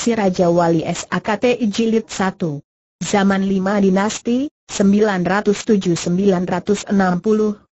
Si Raja Wali SAKT Jilid 1 Zaman 5 Dinasti, 907-960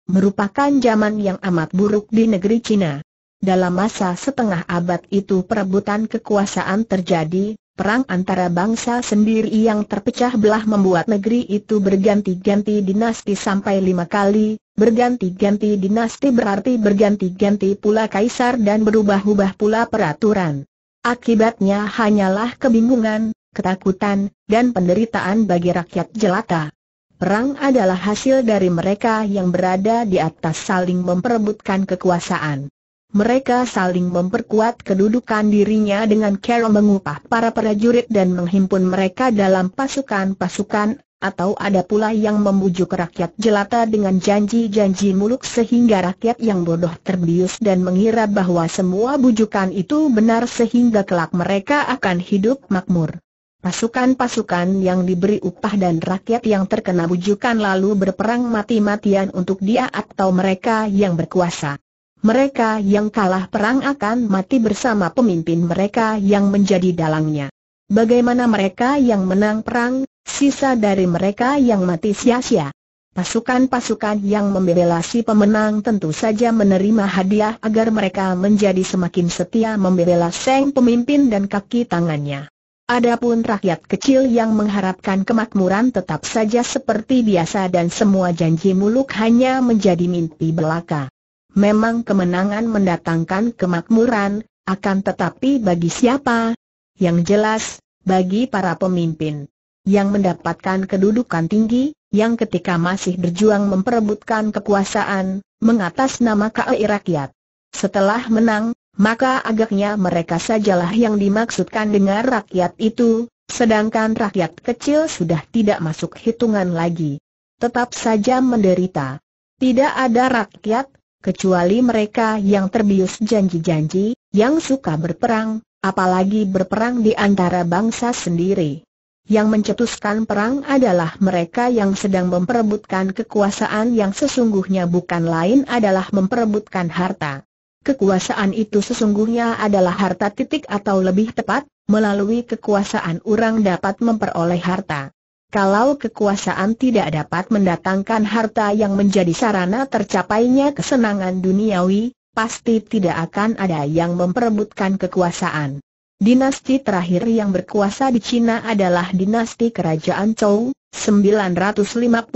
merupakan zaman yang amat buruk di negeri Cina. Dalam masa setengah abad itu perebutan kekuasaan terjadi, perang antara bangsa sendiri yang terpecah belah membuat negeri itu berganti-ganti dinasti sampai lima kali, berganti-ganti dinasti berarti berganti-ganti pula kaisar dan berubah-ubah pula peraturan. Akibatnya hanyalah kebingungan, ketakutan, dan penderitaan bagi rakyat jelata. Perang adalah hasil dari mereka yang berada di atas saling memperebutkan kekuasaan. Mereka saling memperkuat kedudukan dirinya dengan cara mengupah para prajurit dan menghimpun mereka dalam pasukan-pasukan, atau ada pula yang membujuk rakyat jelata dengan janji-janji muluk sehingga rakyat yang bodoh terbius dan mengira bahwa semua bujukan itu benar sehingga kelak mereka akan hidup makmur. Pasukan-pasukan yang diberi upah dan rakyat yang terkena bujukan lalu berperang mati-matian untuk dia atau mereka yang berkuasa. Mereka yang kalah perang akan mati bersama pemimpin mereka yang menjadi dalangnya. Bagaimana mereka yang menang perang, sisa dari mereka yang mati sia-sia? Pasukan-pasukan yang membela si pemenang tentu saja menerima hadiah agar mereka menjadi semakin setia membela Seng pemimpin dan kaki tangannya. Adapun rakyat kecil yang mengharapkan kemakmuran tetap saja seperti biasa dan semua janji muluk hanya menjadi mimpi belaka. Memang kemenangan mendatangkan kemakmuran, akan tetapi bagi siapa, yang jelas, bagi para pemimpin yang mendapatkan kedudukan tinggi, yang ketika masih berjuang memperebutkan kekuasaan, mengatas nama KAI rakyat. Setelah menang, maka agaknya mereka sajalah yang dimaksudkan dengan rakyat itu, sedangkan rakyat kecil sudah tidak masuk hitungan lagi. Tetap saja menderita. Tidak ada rakyat, kecuali mereka yang terbius janji-janji, yang suka berperang, apalagi berperang di antara bangsa sendiri. Yang mencetuskan perang adalah mereka yang sedang memperebutkan kekuasaan yang sesungguhnya bukan lain adalah memperebutkan harta. Kekuasaan itu sesungguhnya adalah harta titik atau lebih tepat, melalui kekuasaan orang dapat memperoleh harta. Kalau kekuasaan tidak dapat mendatangkan harta yang menjadi sarana tercapainya kesenangan duniawi, pasti tidak akan ada yang memperebutkan kekuasaan. Dinasti terakhir yang berkuasa di Cina adalah dinasti Kerajaan Chou, 951-960.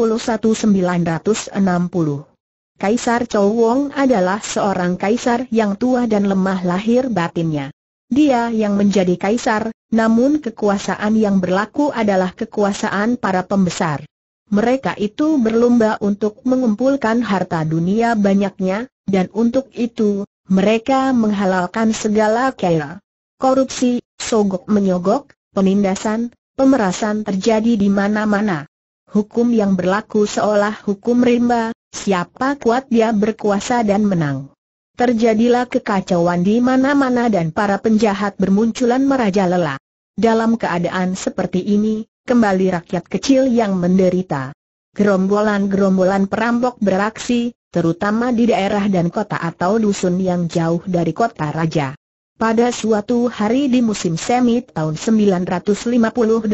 Kaisar Chou Wong adalah seorang kaisar yang tua dan lemah lahir batinnya. Dia yang menjadi kaisar, namun kekuasaan yang berlaku adalah kekuasaan para pembesar. Mereka itu berlomba untuk mengumpulkan harta dunia banyaknya, dan untuk itu, mereka menghalalkan segala kaya. Korupsi, sogok-menyogok, penindasan, pemerasan terjadi di mana-mana. Hukum yang berlaku seolah hukum rimba, siapa kuat dia berkuasa dan menang. Terjadilah kekacauan di mana-mana dan para penjahat bermunculan meraja lelah. Dalam keadaan seperti ini, kembali rakyat kecil yang menderita. Gerombolan-gerombolan perampok beraksi, terutama di daerah dan kota atau dusun yang jauh dari kota raja. Pada suatu hari di musim semi tahun 958,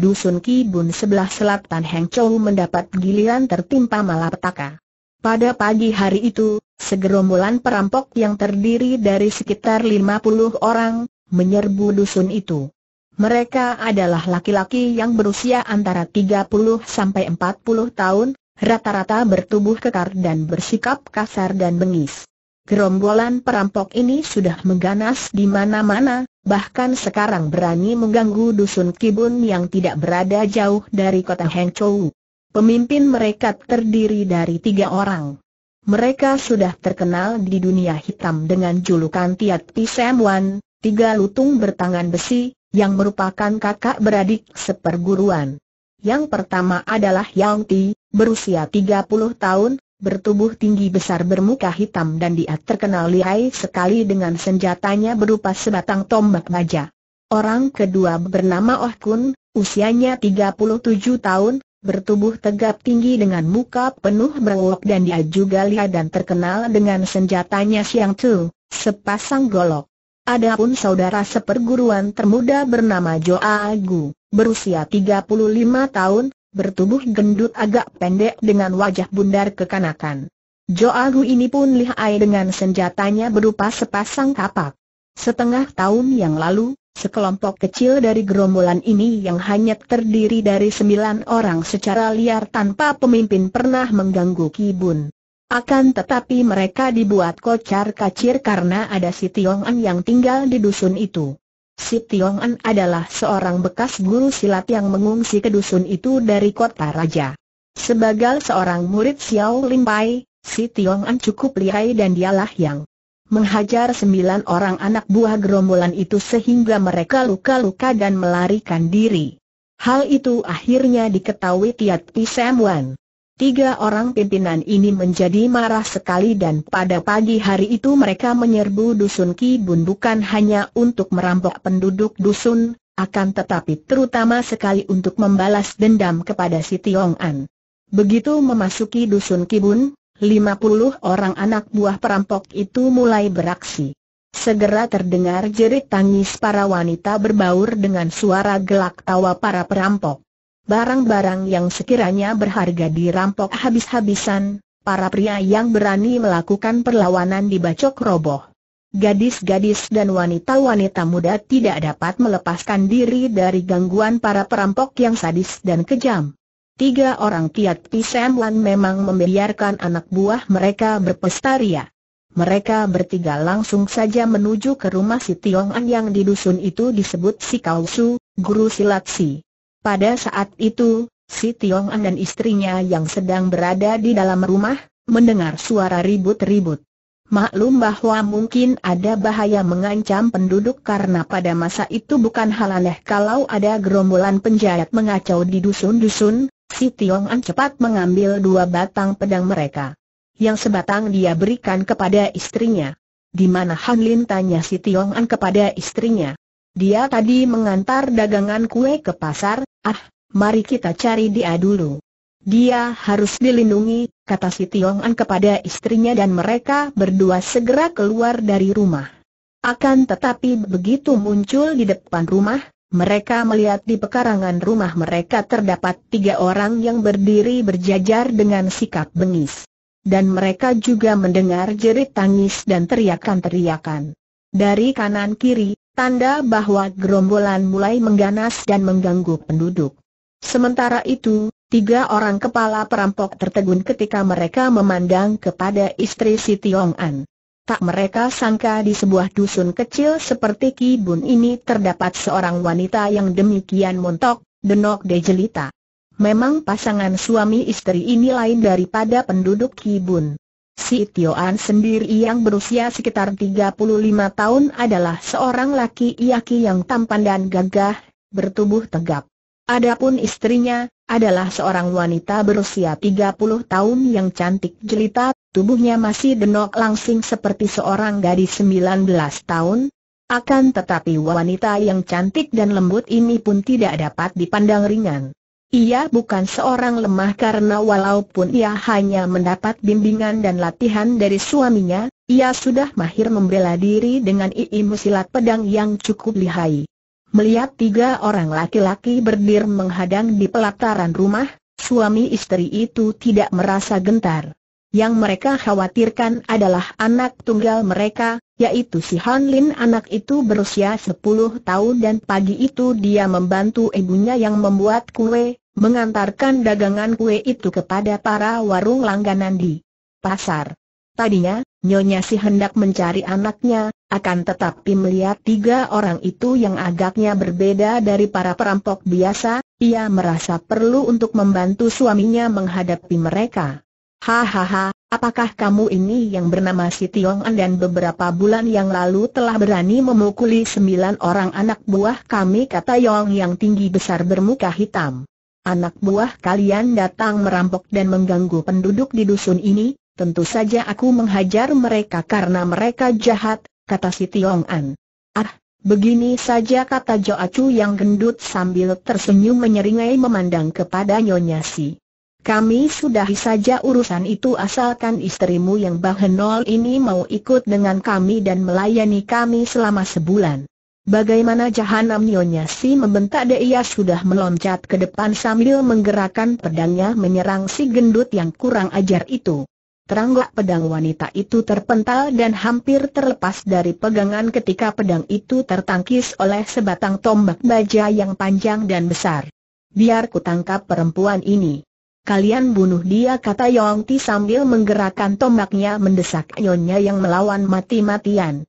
dusun Kibun sebelah selatan Hengchou mendapat giliran tertimpa malapetaka. Pada pagi hari itu, segerombolan perampok yang terdiri dari sekitar 50 orang, menyerbu dusun itu. Mereka adalah laki-laki yang berusia antara 30 sampai 40 tahun, rata-rata bertubuh kekar dan bersikap kasar dan bengis. Gerombolan perampok ini sudah mengganas di mana-mana, bahkan sekarang berani mengganggu dusun Kibun yang tidak berada jauh dari kota Hengchou. Pemimpin mereka terdiri dari tiga orang. Mereka sudah terkenal di dunia hitam dengan julukan Tiat Pisemwan, tiga lutung bertangan besi, yang merupakan kakak beradik seperguruan. Yang pertama adalah Yang Ti, berusia 30 tahun, bertubuh tinggi besar bermuka hitam dan dia terkenal lihai sekali dengan senjatanya berupa sebatang tombak baja. Orang kedua bernama Oh Kun, usianya 37 tahun, bertubuh tegap tinggi dengan muka penuh berwok dan dia juga lihai dan terkenal dengan senjatanya Siang tu, sepasang golok. Adapun saudara seperguruan termuda bernama Joa Agu, berusia 35 tahun, bertubuh gendut agak pendek dengan wajah bundar kekanakan. Joagu ini pun lihai dengan senjatanya berupa sepasang kapak. Setengah tahun yang lalu, sekelompok kecil dari gerombolan ini yang hanya terdiri dari sembilan orang secara liar tanpa pemimpin pernah mengganggu Kibun. Akan tetapi mereka dibuat kocar kacir karena ada si Tiong An yang tinggal di dusun itu. Si Tiong An adalah seorang bekas guru silat yang mengungsi ke dusun itu dari kota raja. Sebagai seorang murid Xiao Lim Pai, si Tiong An cukup lihai dan dialah yang menghajar sembilan orang anak buah gerombolan itu sehingga mereka luka-luka dan melarikan diri. Hal itu akhirnya diketahui Tiat Pi Sam Wan. Tiga orang pimpinan ini menjadi marah sekali dan pada pagi hari itu mereka menyerbu dusun Kibun bukan hanya untuk merampok penduduk dusun, akan tetapi terutama sekali untuk membalas dendam kepada si Tiong An. Begitu memasuki dusun Kibun, puluh orang anak buah perampok itu mulai beraksi. Segera terdengar jerit tangis para wanita berbaur dengan suara gelak tawa para perampok barang-barang yang sekiranya berharga dirampok habis-habisan, para pria yang berani melakukan perlawanan dibacok roboh. Gadis-gadis dan wanita-wanita muda tidak dapat melepaskan diri dari gangguan para perampok yang sadis dan kejam. Tiga orang Tiat Pisemlan memang membiarkan anak buah mereka berpestaria. Mereka bertiga langsung saja menuju ke rumah si Tiong An yang di dusun itu disebut si Kausu, guru silat si. Pada saat itu, si Tiong An dan istrinya yang sedang berada di dalam rumah, mendengar suara ribut-ribut. Maklum bahwa mungkin ada bahaya mengancam penduduk karena pada masa itu bukan hal aneh kalau ada gerombolan penjahat mengacau di dusun-dusun, si Tiong An cepat mengambil dua batang pedang mereka. Yang sebatang dia berikan kepada istrinya. Di mana Han Lin tanya si Tiong An kepada istrinya. Dia tadi mengantar dagangan kue ke pasar, ah, mari kita cari dia dulu. Dia harus dilindungi, kata si Tiong An kepada istrinya dan mereka berdua segera keluar dari rumah. Akan tetapi begitu muncul di depan rumah, mereka melihat di pekarangan rumah mereka terdapat tiga orang yang berdiri berjajar dengan sikap bengis. Dan mereka juga mendengar jerit tangis dan teriakan-teriakan. Dari kanan kiri, Tanda bahwa gerombolan mulai mengganas dan mengganggu penduduk. Sementara itu, tiga orang kepala perampok tertegun ketika mereka memandang kepada istri si Tiong An. Tak mereka sangka di sebuah dusun kecil seperti Kibun ini terdapat seorang wanita yang demikian montok, denok dejelita. Memang pasangan suami istri ini lain daripada penduduk Kibun. Si Tioan sendiri yang berusia sekitar 35 tahun adalah seorang laki-laki yang tampan dan gagah, bertubuh tegap. Adapun istrinya, adalah seorang wanita berusia 30 tahun yang cantik jelita, tubuhnya masih denok langsing seperti seorang gadis 19 tahun. Akan tetapi wanita yang cantik dan lembut ini pun tidak dapat dipandang ringan. Ia bukan seorang lemah karena walaupun ia hanya mendapat bimbingan dan latihan dari suaminya, ia sudah mahir membela diri dengan ilmu silat pedang yang cukup lihai. Melihat tiga orang laki-laki berdiri menghadang di pelataran rumah, suami istri itu tidak merasa gentar. Yang mereka khawatirkan adalah anak tunggal mereka, yaitu si Han Lin anak itu berusia 10 tahun dan pagi itu dia membantu ibunya yang membuat kue, mengantarkan dagangan kue itu kepada para warung langganan di pasar. Tadinya, Nyonya si hendak mencari anaknya, akan tetapi melihat tiga orang itu yang agaknya berbeda dari para perampok biasa, ia merasa perlu untuk membantu suaminya menghadapi mereka. Hahaha, apakah kamu ini yang bernama si An dan beberapa bulan yang lalu telah berani memukuli sembilan orang anak buah kami kata Yong yang tinggi besar bermuka hitam anak buah kalian datang merampok dan mengganggu penduduk di dusun ini, tentu saja aku menghajar mereka karena mereka jahat, kata si Tiong An. Ah, begini saja kata Jo Acu yang gendut sambil tersenyum menyeringai memandang kepada Nyonya Si. Kami sudahi saja urusan itu asalkan istrimu yang bahenol ini mau ikut dengan kami dan melayani kami selama sebulan. Bagaimana jahanam nyonya si membentak dia sudah meloncat ke depan sambil menggerakkan pedangnya menyerang si gendut yang kurang ajar itu. Teranggak pedang wanita itu terpental dan hampir terlepas dari pegangan ketika pedang itu tertangkis oleh sebatang tombak baja yang panjang dan besar. Biar ku tangkap perempuan ini. Kalian bunuh dia kata Yong sambil menggerakkan tombaknya mendesak Nyonya yang melawan mati-matian.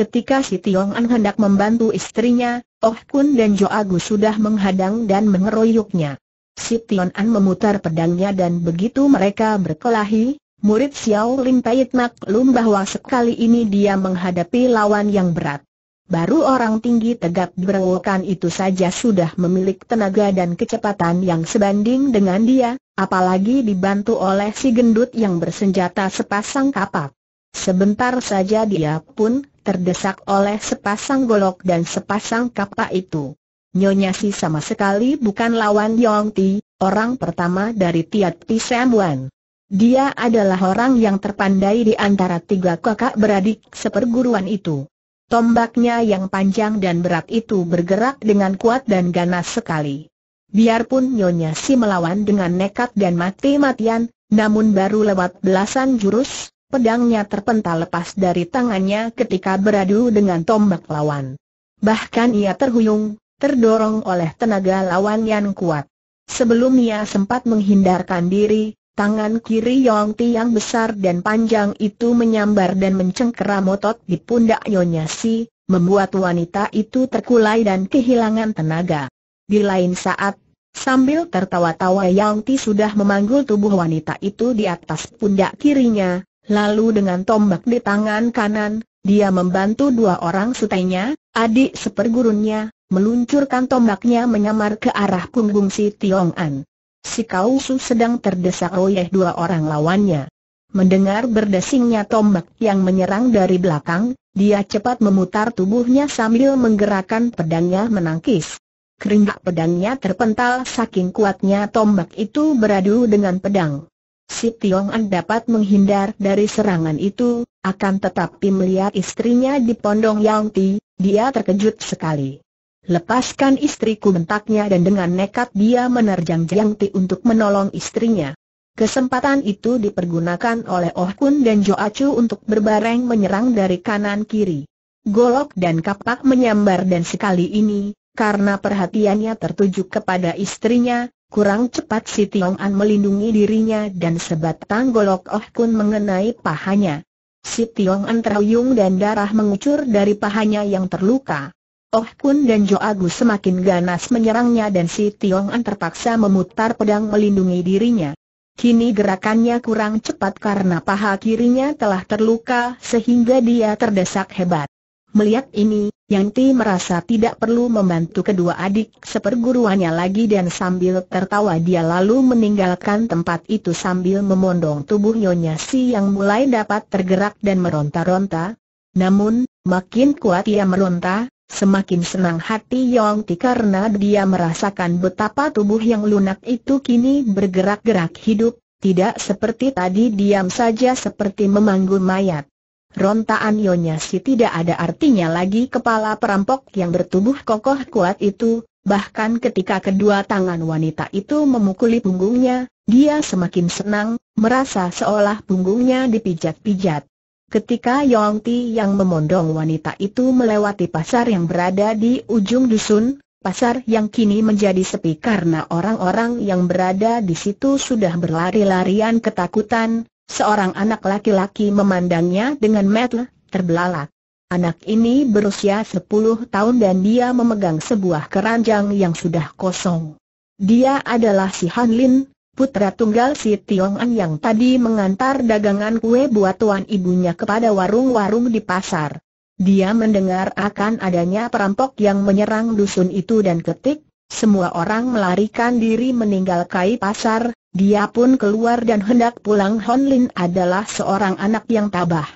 Ketika si Tiong An hendak membantu istrinya, Oh Kun dan Jo Agu sudah menghadang dan mengeroyoknya. Si Tiong An memutar pedangnya dan begitu mereka berkelahi, murid Xiao Lim Pait maklum bahwa sekali ini dia menghadapi lawan yang berat. Baru orang tinggi tegak berwokan itu saja sudah memiliki tenaga dan kecepatan yang sebanding dengan dia, apalagi dibantu oleh si gendut yang bersenjata sepasang kapak. Sebentar saja dia pun terdesak oleh sepasang golok dan sepasang kapak itu. Nyonya Si sama sekali bukan lawan Yong Ti, orang pertama dari Tiat Pi Samuan. Dia adalah orang yang terpandai di antara tiga kakak beradik seperguruan itu. Tombaknya yang panjang dan berat itu bergerak dengan kuat dan ganas sekali. Biarpun Nyonya Si melawan dengan nekat dan mati-matian, namun baru lewat belasan jurus, pedangnya terpental lepas dari tangannya ketika beradu dengan tombak lawan. Bahkan ia terhuyung, terdorong oleh tenaga lawan yang kuat. Sebelum ia sempat menghindarkan diri, tangan kiri Yong Ti yang besar dan panjang itu menyambar dan mencengkeram otot di pundak Nyonya Si, membuat wanita itu terkulai dan kehilangan tenaga. Di lain saat, sambil tertawa-tawa Yang Ti sudah memanggul tubuh wanita itu di atas pundak kirinya, Lalu dengan tombak di tangan kanan, dia membantu dua orang sutenya, adik sepergurunnya, meluncurkan tombaknya menyamar ke arah punggung si Tiong An. Si Kausu sedang terdesak oleh dua orang lawannya. Mendengar berdesingnya tombak yang menyerang dari belakang, dia cepat memutar tubuhnya sambil menggerakkan pedangnya menangkis. Keringat pedangnya terpental saking kuatnya tombak itu beradu dengan pedang si Tiong An dapat menghindar dari serangan itu, akan tetapi melihat istrinya di pondong Yang Ti, dia terkejut sekali. Lepaskan istriku bentaknya dan dengan nekat dia menerjang Yang Ti untuk menolong istrinya. Kesempatan itu dipergunakan oleh Oh Kun dan Jo Acu untuk berbareng menyerang dari kanan kiri. Golok dan kapak menyambar dan sekali ini, karena perhatiannya tertuju kepada istrinya, Kurang cepat si Tiong An melindungi dirinya dan sebatang golok Oh Kun mengenai pahanya. Si Tiong An terhuyung dan darah mengucur dari pahanya yang terluka. Oh Kun dan Jo Agus semakin ganas menyerangnya dan si Tiong An terpaksa memutar pedang melindungi dirinya. Kini gerakannya kurang cepat karena paha kirinya telah terluka sehingga dia terdesak hebat. Melihat ini, yang Ti merasa tidak perlu membantu kedua adik seperguruannya lagi dan sambil tertawa dia lalu meninggalkan tempat itu sambil memondong tubuh Nyonya Si yang mulai dapat tergerak dan meronta-ronta. Namun, makin kuat ia meronta, Semakin senang hati Yong Ti karena dia merasakan betapa tubuh yang lunak itu kini bergerak-gerak hidup, tidak seperti tadi diam saja seperti memanggul mayat. Rontaan Yonya si tidak ada artinya lagi kepala perampok yang bertubuh kokoh kuat itu, bahkan ketika kedua tangan wanita itu memukuli punggungnya, dia semakin senang, merasa seolah punggungnya dipijat-pijat. Ketika Yong Ti yang memondong wanita itu melewati pasar yang berada di ujung dusun, pasar yang kini menjadi sepi karena orang-orang yang berada di situ sudah berlari-larian ketakutan, Seorang anak laki-laki memandangnya dengan mata terbelalak. Anak ini berusia 10 tahun dan dia memegang sebuah keranjang yang sudah kosong. Dia adalah si Han Lin, putra tunggal si Tiong An yang tadi mengantar dagangan kue buat tuan ibunya kepada warung-warung di pasar. Dia mendengar akan adanya perampok yang menyerang dusun itu dan ketik, semua orang melarikan diri meninggalkan pasar, dia pun keluar dan hendak pulang Hon Lin adalah seorang anak yang tabah.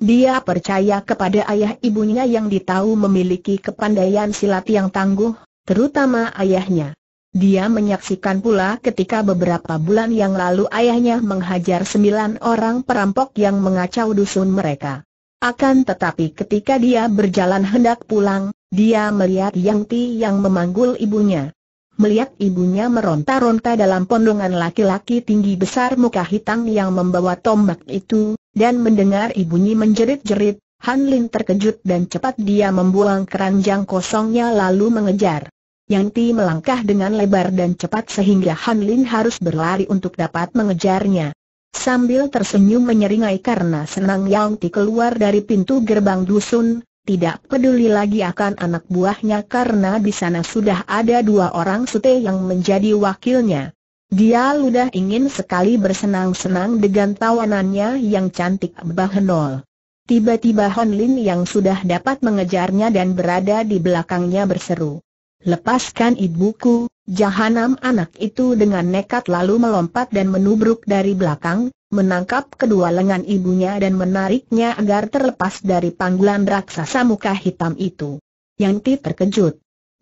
Dia percaya kepada ayah ibunya yang ditahu memiliki kepandaian silat yang tangguh, terutama ayahnya. Dia menyaksikan pula ketika beberapa bulan yang lalu ayahnya menghajar sembilan orang perampok yang mengacau dusun mereka. Akan tetapi ketika dia berjalan hendak pulang, dia melihat Yang Ti yang memanggul ibunya melihat ibunya meronta-ronta dalam pondongan laki-laki tinggi besar muka hitam yang membawa tombak itu, dan mendengar ibunya menjerit-jerit, Han Lin terkejut dan cepat dia membuang keranjang kosongnya lalu mengejar. Yang Ti melangkah dengan lebar dan cepat sehingga Han Lin harus berlari untuk dapat mengejarnya. Sambil tersenyum menyeringai karena senang Yang Ti keluar dari pintu gerbang dusun, tidak peduli lagi akan anak buahnya karena di sana sudah ada dua orang sute yang menjadi wakilnya. Dia sudah ingin sekali bersenang-senang dengan tawanannya yang cantik Bahenol. Tiba-tiba Hon Lin yang sudah dapat mengejarnya dan berada di belakangnya berseru. Lepaskan ibuku, jahanam anak itu dengan nekat lalu melompat dan menubruk dari belakang, menangkap kedua lengan ibunya dan menariknya agar terlepas dari panggulan raksasa muka hitam itu. Yang Yanti terkejut.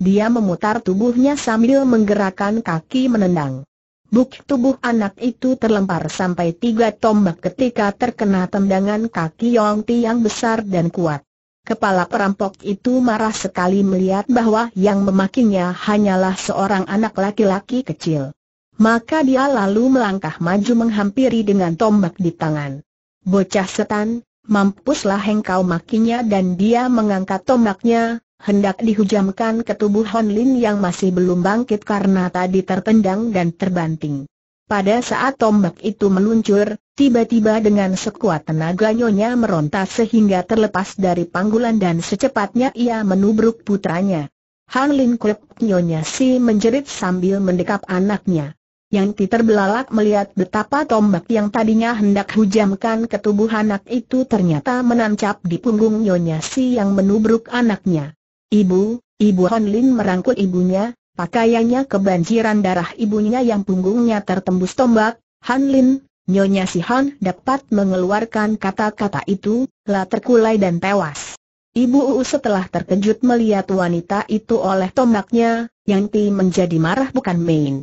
Dia memutar tubuhnya sambil menggerakkan kaki menendang. Buk tubuh anak itu terlempar sampai tiga tombak ketika terkena tendangan kaki Ti yang besar dan kuat. Kepala perampok itu marah sekali melihat bahwa yang memakinya hanyalah seorang anak laki-laki kecil. Maka dia lalu melangkah maju menghampiri dengan tombak di tangan. Bocah setan, mampuslah engkau makinya dan dia mengangkat tombaknya, hendak dihujamkan ke tubuh Hon Lin yang masih belum bangkit karena tadi tertendang dan terbanting. Pada saat tombak itu meluncur, tiba-tiba dengan sekuat tenaga nyonya meronta sehingga terlepas dari panggulan dan secepatnya ia menubruk putranya. Han Lin Kuek nyonya si menjerit sambil mendekap anaknya. Yang Peter belalak melihat betapa tombak yang tadinya hendak hujamkan ke tubuh anak itu ternyata menancap di punggung Nyonya Si yang menubruk anaknya. Ibu, Ibu Honlin merangkul ibunya, pakaiannya kebanjiran darah ibunya yang punggungnya tertembus tombak, Hanlin, Nyonya Si Han dapat mengeluarkan kata-kata itu, lah terkulai dan tewas. Ibu Uu setelah terkejut melihat wanita itu oleh tombaknya, Yang Ti menjadi marah bukan main.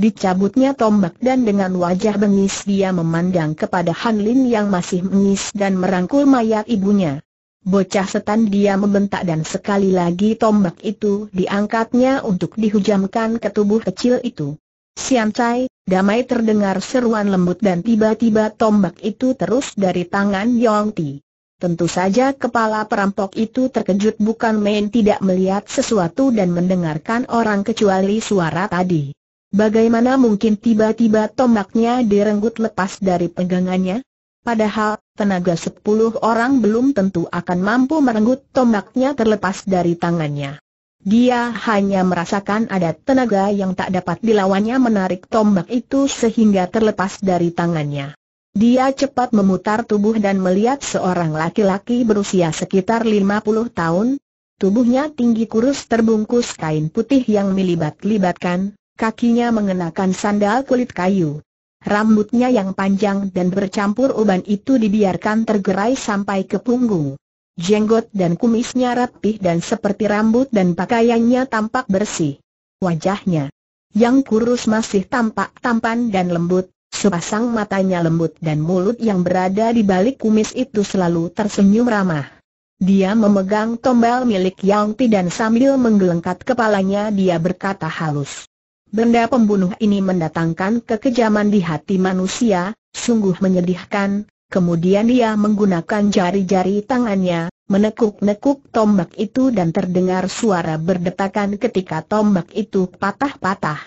Dicabutnya tombak dan dengan wajah bengis dia memandang kepada Han Lin yang masih bengis dan merangkul mayat ibunya. Bocah setan dia membentak dan sekali lagi tombak itu diangkatnya untuk dihujamkan ke tubuh kecil itu. Sian damai terdengar seruan lembut dan tiba-tiba tombak itu terus dari tangan Yong Ti. Tentu saja kepala perampok itu terkejut bukan main tidak melihat sesuatu dan mendengarkan orang kecuali suara tadi. Bagaimana mungkin tiba-tiba tombaknya direnggut lepas dari pegangannya? Padahal, tenaga sepuluh orang belum tentu akan mampu merenggut tombaknya terlepas dari tangannya. Dia hanya merasakan ada tenaga yang tak dapat dilawannya menarik tombak itu sehingga terlepas dari tangannya. Dia cepat memutar tubuh dan melihat seorang laki-laki berusia sekitar 50 tahun. Tubuhnya tinggi kurus terbungkus kain putih yang melibat libatkan kakinya mengenakan sandal kulit kayu. Rambutnya yang panjang dan bercampur uban itu dibiarkan tergerai sampai ke punggung. Jenggot dan kumisnya rapih dan seperti rambut dan pakaiannya tampak bersih. Wajahnya yang kurus masih tampak tampan dan lembut, sepasang matanya lembut dan mulut yang berada di balik kumis itu selalu tersenyum ramah. Dia memegang tombal milik Yang Ti dan sambil menggelengkat kepalanya dia berkata halus. Benda pembunuh ini mendatangkan kekejaman di hati manusia, sungguh menyedihkan, kemudian dia menggunakan jari-jari tangannya, menekuk-nekuk tombak itu dan terdengar suara berdetakan ketika tombak itu patah-patah.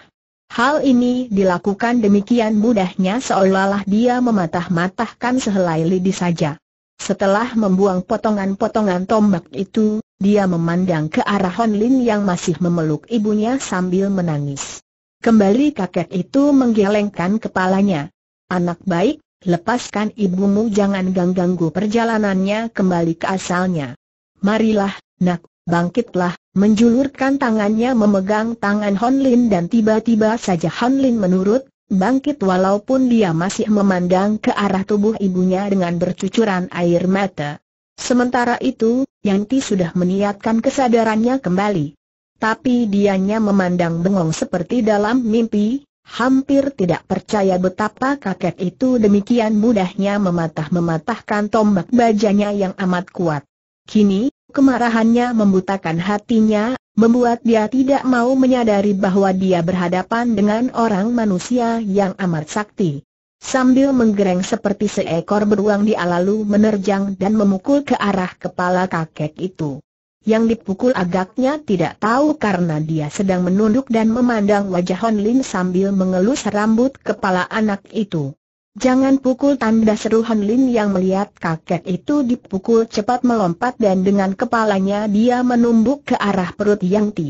Hal ini dilakukan demikian mudahnya seolah-olah dia mematah-matahkan sehelai lidi saja. Setelah membuang potongan-potongan tombak itu, dia memandang ke arah Hon Lin yang masih memeluk ibunya sambil menangis. Kembali kakek itu menggelengkan kepalanya. Anak baik, lepaskan ibumu jangan ganggu perjalanannya kembali ke asalnya. Marilah, nak, bangkitlah, menjulurkan tangannya memegang tangan Hon Lin dan tiba-tiba saja Hon Lin menurut, bangkit walaupun dia masih memandang ke arah tubuh ibunya dengan bercucuran air mata. Sementara itu, Yanti sudah meniatkan kesadarannya kembali tapi dianya memandang bengong seperti dalam mimpi, hampir tidak percaya betapa kakek itu demikian mudahnya mematah-mematahkan tombak bajanya yang amat kuat. Kini, kemarahannya membutakan hatinya, membuat dia tidak mau menyadari bahwa dia berhadapan dengan orang manusia yang amat sakti. Sambil menggereng seperti seekor beruang dia lalu menerjang dan memukul ke arah kepala kakek itu. Yang dipukul agaknya tidak tahu karena dia sedang menunduk dan memandang wajah Hon Lin sambil mengelus rambut kepala anak itu. Jangan pukul tanda seru Hon Lin yang melihat kakek itu dipukul cepat melompat dan dengan kepalanya dia menumbuk ke arah perut Yang Ti.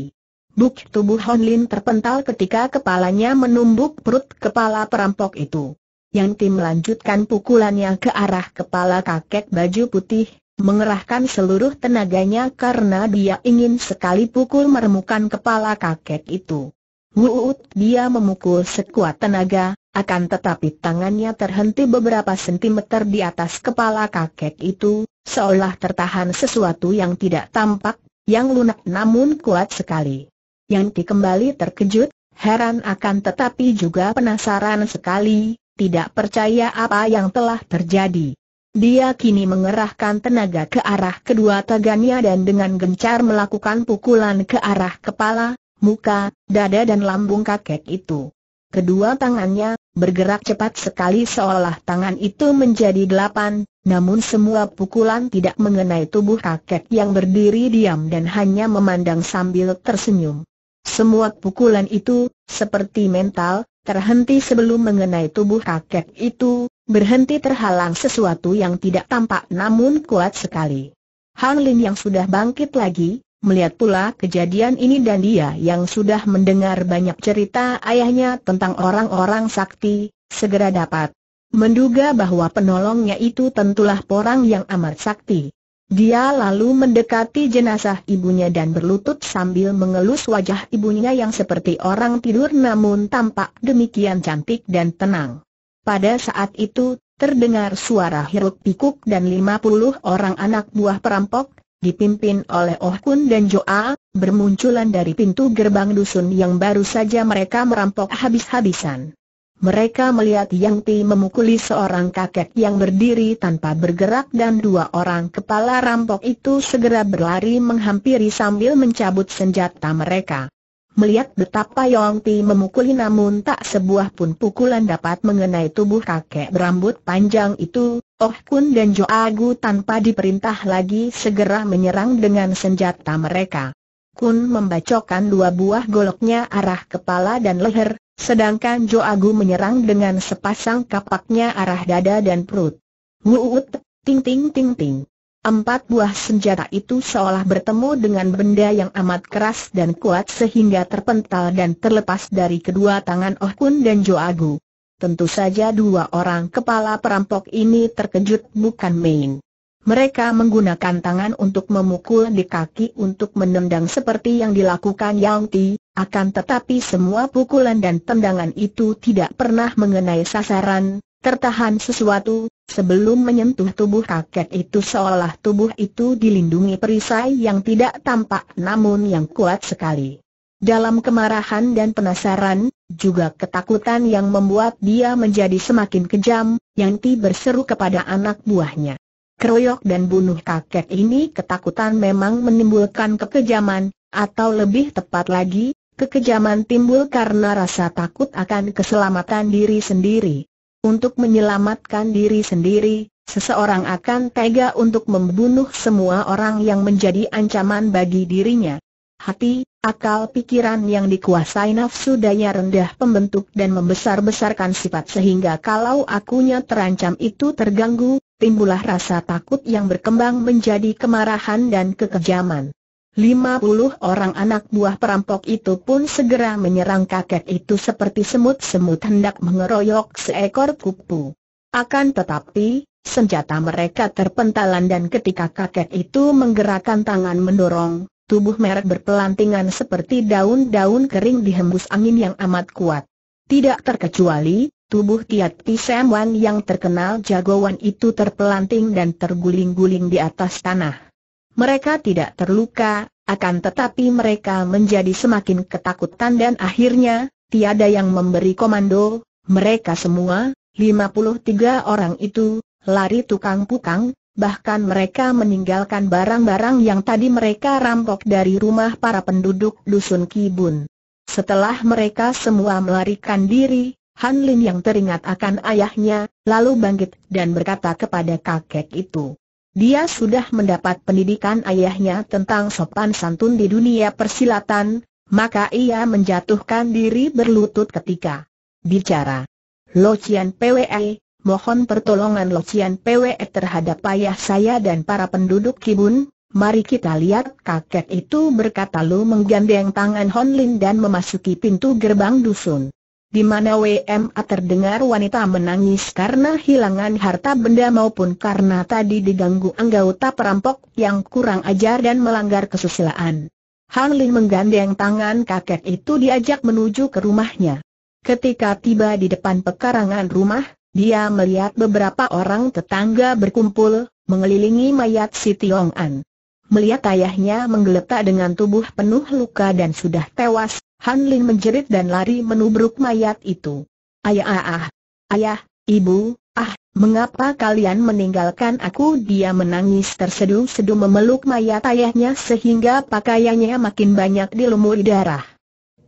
Buk tubuh Hon Lin terpental ketika kepalanya menumbuk perut kepala perampok itu. Yang Ti melanjutkan pukulannya ke arah kepala kakek baju putih, mengerahkan seluruh tenaganya karena dia ingin sekali pukul meremukan kepala kakek itu. Wuut dia memukul sekuat tenaga, akan tetapi tangannya terhenti beberapa sentimeter di atas kepala kakek itu, seolah tertahan sesuatu yang tidak tampak, yang lunak namun kuat sekali. Yanti kembali terkejut, heran akan tetapi juga penasaran sekali, tidak percaya apa yang telah terjadi. Dia kini mengerahkan tenaga ke arah kedua tegannya dan dengan gencar melakukan pukulan ke arah kepala, muka, dada dan lambung kakek itu. Kedua tangannya bergerak cepat sekali seolah tangan itu menjadi delapan, namun semua pukulan tidak mengenai tubuh kakek yang berdiri diam dan hanya memandang sambil tersenyum. Semua pukulan itu, seperti mental, terhenti sebelum mengenai tubuh kakek itu, berhenti terhalang sesuatu yang tidak tampak namun kuat sekali. Han Lin yang sudah bangkit lagi, melihat pula kejadian ini dan dia yang sudah mendengar banyak cerita ayahnya tentang orang-orang sakti, segera dapat menduga bahwa penolongnya itu tentulah porang yang amat sakti. Dia lalu mendekati jenazah ibunya dan berlutut sambil mengelus wajah ibunya yang seperti orang tidur namun tampak demikian cantik dan tenang. Pada saat itu, terdengar suara hiruk pikuk dan 50 orang anak buah perampok, dipimpin oleh Oh Kun dan Joa, bermunculan dari pintu gerbang dusun yang baru saja mereka merampok habis-habisan. Mereka melihat Yang Ti memukuli seorang kakek yang berdiri tanpa bergerak dan dua orang kepala rampok itu segera berlari menghampiri sambil mencabut senjata mereka melihat betapa Yong Pi memukuli namun tak sebuah pun pukulan dapat mengenai tubuh kakek berambut panjang itu, Oh Kun dan Jo Agu tanpa diperintah lagi segera menyerang dengan senjata mereka. Kun membacokkan dua buah goloknya arah kepala dan leher, sedangkan Jo Agu menyerang dengan sepasang kapaknya arah dada dan perut. Wuut, ting ting ting ting. Empat buah senjata itu seolah bertemu dengan benda yang amat keras dan kuat sehingga terpental dan terlepas dari kedua tangan Oh Kun dan Jo Agu. Tentu saja dua orang kepala perampok ini terkejut bukan main. Mereka menggunakan tangan untuk memukul di kaki untuk menendang seperti yang dilakukan Yang Ti, akan tetapi semua pukulan dan tendangan itu tidak pernah mengenai sasaran, tertahan sesuatu, Sebelum menyentuh tubuh kakek itu seolah tubuh itu dilindungi perisai yang tidak tampak namun yang kuat sekali. Dalam kemarahan dan penasaran, juga ketakutan yang membuat dia menjadi semakin kejam, Yanti berseru kepada anak buahnya. Keroyok dan bunuh kakek ini ketakutan memang menimbulkan kekejaman, atau lebih tepat lagi, kekejaman timbul karena rasa takut akan keselamatan diri sendiri. Untuk menyelamatkan diri sendiri, seseorang akan tega untuk membunuh semua orang yang menjadi ancaman bagi dirinya. Hati, akal pikiran yang dikuasai nafsu daya rendah pembentuk dan membesar-besarkan sifat sehingga kalau akunya terancam itu terganggu, timbullah rasa takut yang berkembang menjadi kemarahan dan kekejaman. Lima puluh orang anak buah perampok itu pun segera menyerang kakek itu seperti semut-semut hendak mengeroyok seekor kupu. Akan tetapi, senjata mereka terpentalan dan ketika kakek itu menggerakkan tangan mendorong, tubuh merek berpelantingan seperti daun-daun kering dihembus angin yang amat kuat. Tidak terkecuali, tubuh Tiat Pisemwan yang terkenal jagoan itu terpelanting dan terguling-guling di atas tanah. Mereka tidak terluka, akan tetapi mereka menjadi semakin ketakutan dan akhirnya, tiada yang memberi komando, mereka semua, 53 orang itu, lari tukang pukang, bahkan mereka meninggalkan barang-barang yang tadi mereka rampok dari rumah para penduduk Dusun Kibun. Setelah mereka semua melarikan diri, Han Lin yang teringat akan ayahnya, lalu bangkit dan berkata kepada kakek itu, dia sudah mendapat pendidikan ayahnya tentang sopan santun di dunia persilatan, maka ia menjatuhkan diri berlutut ketika bicara. Lo Cian PWE, mohon pertolongan Lo Cian PWE terhadap ayah saya dan para penduduk kibun, mari kita lihat kakek itu berkata Lu menggandeng tangan Honlin dan memasuki pintu gerbang dusun di mana WMA terdengar wanita menangis karena hilangan harta benda maupun karena tadi diganggu anggota perampok yang kurang ajar dan melanggar kesusilaan. Han Lin menggandeng tangan kakek itu diajak menuju ke rumahnya. Ketika tiba di depan pekarangan rumah, dia melihat beberapa orang tetangga berkumpul, mengelilingi mayat si Tiong An. Melihat ayahnya menggeletak dengan tubuh penuh luka dan sudah tewas, Han Ling menjerit dan lari menubruk mayat itu. Ayah ah, ah, ayah, ibu, ah, mengapa kalian meninggalkan aku? Dia menangis terseduh-seduh memeluk mayat ayahnya sehingga pakaiannya makin banyak dilumuri darah.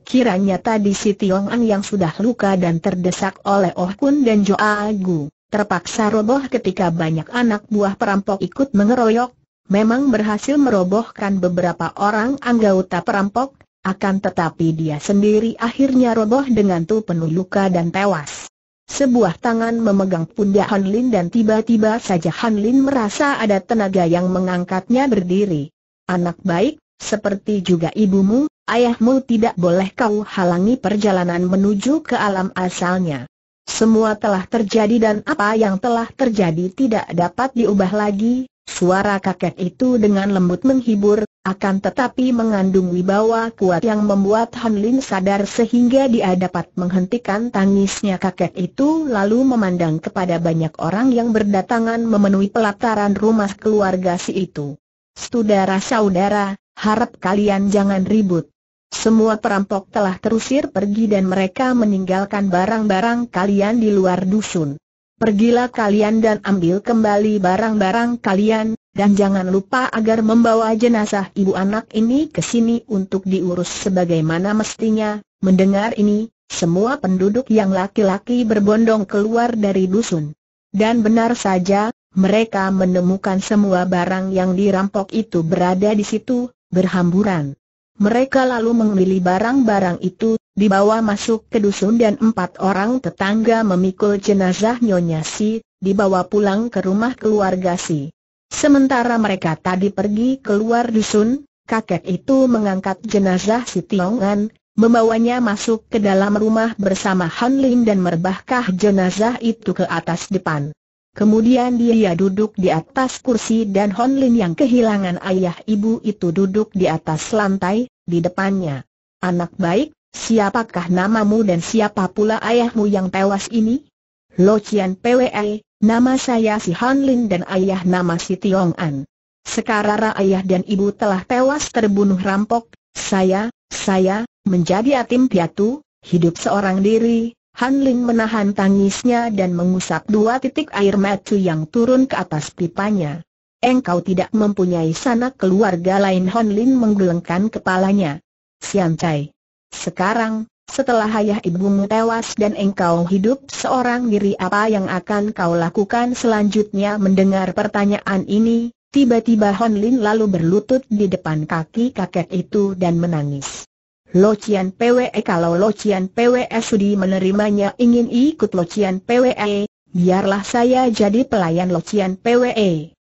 Kiranya tadi si Tiong An yang sudah luka dan terdesak oleh Oh Kun dan Joa Agu, terpaksa roboh ketika banyak anak buah perampok ikut mengeroyok, memang berhasil merobohkan beberapa orang anggota perampok, akan tetapi dia sendiri akhirnya roboh dengan tu penuh luka dan tewas. Sebuah tangan memegang pundak Han Lin dan tiba-tiba saja Han Lin merasa ada tenaga yang mengangkatnya berdiri. Anak baik, seperti juga ibumu, ayahmu tidak boleh kau halangi perjalanan menuju ke alam asalnya. Semua telah terjadi dan apa yang telah terjadi tidak dapat diubah lagi, suara kakek itu dengan lembut menghibur, akan tetapi mengandung wibawa kuat yang membuat Han Lin sadar sehingga dia dapat menghentikan tangisnya kakek itu lalu memandang kepada banyak orang yang berdatangan memenuhi pelataran rumah keluarga si itu. Saudara-saudara, harap kalian jangan ribut. Semua perampok telah terusir pergi dan mereka meninggalkan barang-barang kalian di luar dusun. Pergilah kalian dan ambil kembali barang-barang kalian, dan jangan lupa agar membawa jenazah ibu anak ini ke sini untuk diurus sebagaimana mestinya. Mendengar ini, semua penduduk yang laki-laki berbondong keluar dari dusun. Dan benar saja, mereka menemukan semua barang yang dirampok itu berada di situ, berhamburan. Mereka lalu memilih barang-barang itu, dibawa masuk ke dusun dan empat orang tetangga memikul jenazah Nyonya Si, dibawa pulang ke rumah keluarga Si. Sementara mereka tadi pergi keluar dusun, kakek itu mengangkat jenazah si Tiongan, membawanya masuk ke dalam rumah bersama Han Lin dan merbahkah jenazah itu ke atas depan. Kemudian dia duduk di atas kursi dan Hon Lin yang kehilangan ayah ibu itu duduk di atas lantai, di depannya. Anak baik, siapakah namamu dan siapa pula ayahmu yang tewas ini? Lo Chian PWE, Nama saya si Han Lin dan ayah nama si Tiong An. Sekarang ayah dan ibu telah tewas terbunuh rampok, saya, saya, menjadi atim piatu, hidup seorang diri. Han Lin menahan tangisnya dan mengusap dua titik air mata yang turun ke atas pipanya. Engkau tidak mempunyai sanak keluarga lain Han Lin menggelengkan kepalanya. Sian Cai. Sekarang, setelah ayah ibumu tewas dan engkau hidup seorang diri apa yang akan kau lakukan selanjutnya mendengar pertanyaan ini, tiba-tiba Hon Lin lalu berlutut di depan kaki kakek itu dan menangis. Locian PWE kalau Locian PWE sudi menerimanya ingin ikut Locian PWE, biarlah saya jadi pelayan Locian PWE.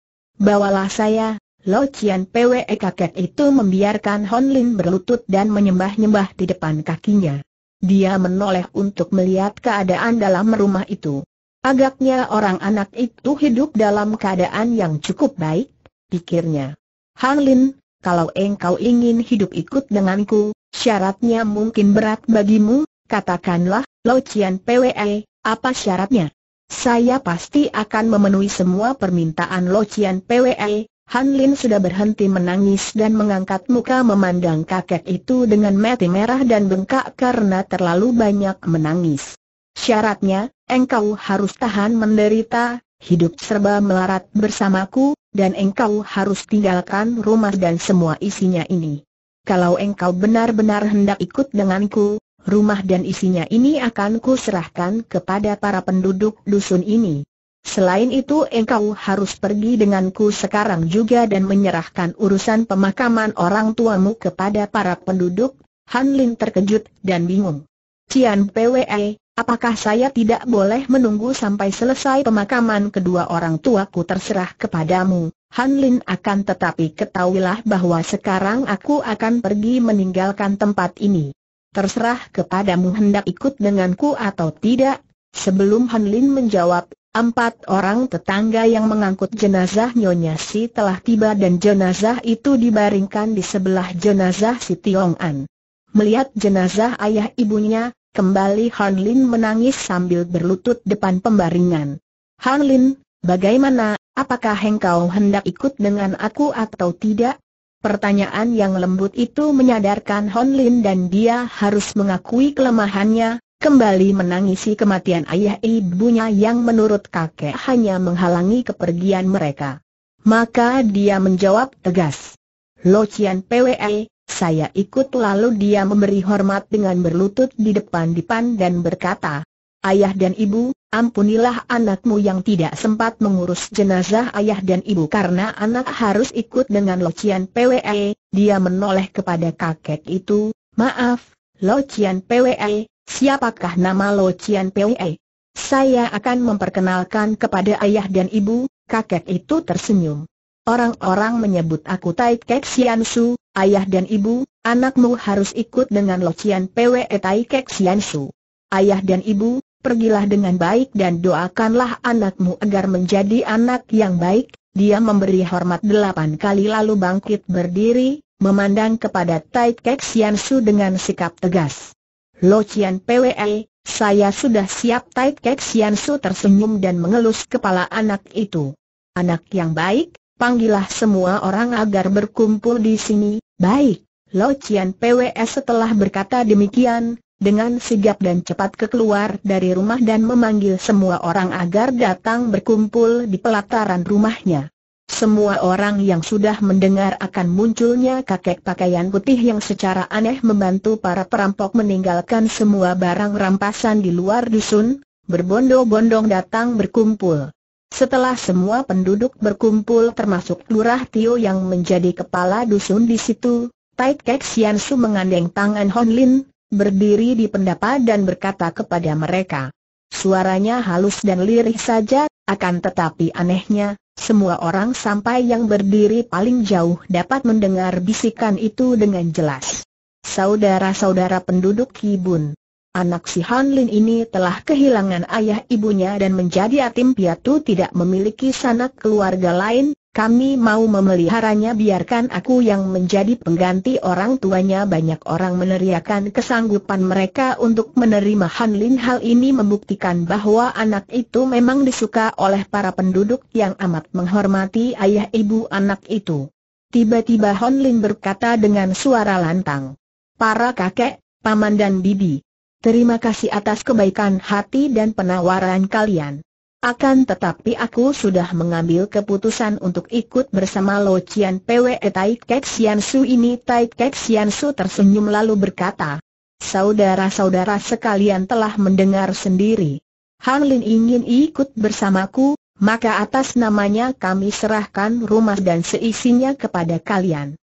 Bawalah saya, Locian PWE kakek itu membiarkan Hon Lin berlutut dan menyembah-nyembah di depan kakinya. Dia menoleh untuk melihat keadaan dalam rumah itu. Agaknya orang anak itu hidup dalam keadaan yang cukup baik, pikirnya. Han Lin, kalau engkau ingin hidup ikut denganku, syaratnya mungkin berat bagimu, katakanlah, Lo Cian PWE, apa syaratnya? Saya pasti akan memenuhi semua permintaan Lo Cian PWE, Han Lin sudah berhenti menangis dan mengangkat muka memandang kakek itu dengan mati merah dan bengkak karena terlalu banyak menangis. Syaratnya, engkau harus tahan menderita, hidup serba melarat bersamaku, dan engkau harus tinggalkan rumah dan semua isinya ini. Kalau engkau benar-benar hendak ikut denganku, rumah dan isinya ini akan kuserahkan kepada para penduduk dusun ini. Selain itu engkau harus pergi denganku sekarang juga dan menyerahkan urusan pemakaman orang tuamu kepada para penduduk. Han Lin terkejut dan bingung. Cian PWE, apakah saya tidak boleh menunggu sampai selesai pemakaman kedua orang tuaku terserah kepadamu? Han Lin akan tetapi ketahuilah bahwa sekarang aku akan pergi meninggalkan tempat ini. Terserah kepadamu hendak ikut denganku atau tidak. Sebelum Han Lin menjawab, Empat orang tetangga yang mengangkut jenazah Nyonya Si telah tiba dan jenazah itu dibaringkan di sebelah jenazah Si Tiong An. Melihat jenazah ayah ibunya, kembali Han Lin menangis sambil berlutut depan pembaringan. Han Lin, bagaimana, apakah engkau hendak ikut dengan aku atau tidak? Pertanyaan yang lembut itu menyadarkan Hon Lin dan dia harus mengakui kelemahannya, kembali menangisi kematian ayah ibunya yang menurut kakek hanya menghalangi kepergian mereka. Maka dia menjawab tegas. Lo Cian PWE, saya ikut lalu dia memberi hormat dengan berlutut di depan depan dan berkata, Ayah dan ibu, ampunilah anakmu yang tidak sempat mengurus jenazah ayah dan ibu karena anak harus ikut dengan Lo Cian PWE, dia menoleh kepada kakek itu, maaf, Lo Cian PWE, Siapakah nama Lo Cian Pei? Saya akan memperkenalkan kepada ayah dan ibu, kakek itu tersenyum. Orang-orang menyebut aku Tai Kek Sian Su, ayah dan ibu, anakmu harus ikut dengan Lo Cian Pei eh, Tai Kek Sian Su. Ayah dan ibu, pergilah dengan baik dan doakanlah anakmu agar menjadi anak yang baik. Dia memberi hormat delapan kali lalu bangkit berdiri, memandang kepada Tai Kek Sian Su dengan sikap tegas. Lo Chian PWE, saya sudah siap Tai Kek Sian Su tersenyum dan mengelus kepala anak itu. Anak yang baik, panggillah semua orang agar berkumpul di sini, baik. Lo Chian PWE setelah berkata demikian, dengan sigap dan cepat keluar dari rumah dan memanggil semua orang agar datang berkumpul di pelataran rumahnya. Semua orang yang sudah mendengar akan munculnya kakek pakaian putih yang secara aneh membantu para perampok meninggalkan semua barang rampasan di luar dusun, berbondong-bondong datang berkumpul. Setelah semua penduduk berkumpul termasuk Lurah Tio yang menjadi kepala dusun di situ, Tai Kek Sian Su mengandeng tangan Hon Lin, berdiri di pendapa dan berkata kepada mereka. Suaranya halus dan lirih saja, akan tetapi anehnya, semua orang sampai yang berdiri paling jauh dapat mendengar bisikan itu dengan jelas. Saudara-saudara penduduk Kibun, Anak si Han Lin ini telah kehilangan ayah ibunya dan menjadi yatim piatu tidak memiliki sanak keluarga lain, kami mau memeliharanya biarkan aku yang menjadi pengganti orang tuanya banyak orang meneriakan kesanggupan mereka untuk menerima Han Lin hal ini membuktikan bahwa anak itu memang disuka oleh para penduduk yang amat menghormati ayah ibu anak itu. Tiba-tiba Han Lin berkata dengan suara lantang. Para kakek, paman dan bibi, Terima kasih atas kebaikan hati dan penawaran kalian. Akan tetapi aku sudah mengambil keputusan untuk ikut bersama Lo Chian Pwe e Tai Kek Sian Su ini Tai Kek Sian Su tersenyum lalu berkata, Saudara-saudara sekalian telah mendengar sendiri. Han Lin ingin ikut bersamaku, maka atas namanya kami serahkan rumah dan seisinya kepada kalian.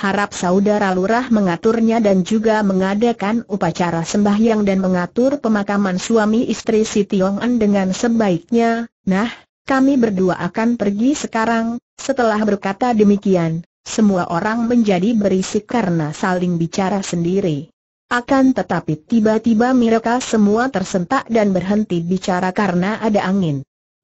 Harap saudara lurah mengaturnya dan juga mengadakan upacara sembahyang dan mengatur pemakaman suami istri si Tiong An dengan sebaiknya. Nah, kami berdua akan pergi sekarang. Setelah berkata demikian, semua orang menjadi berisik karena saling bicara sendiri. Akan tetapi tiba-tiba mereka semua tersentak dan berhenti bicara karena ada angin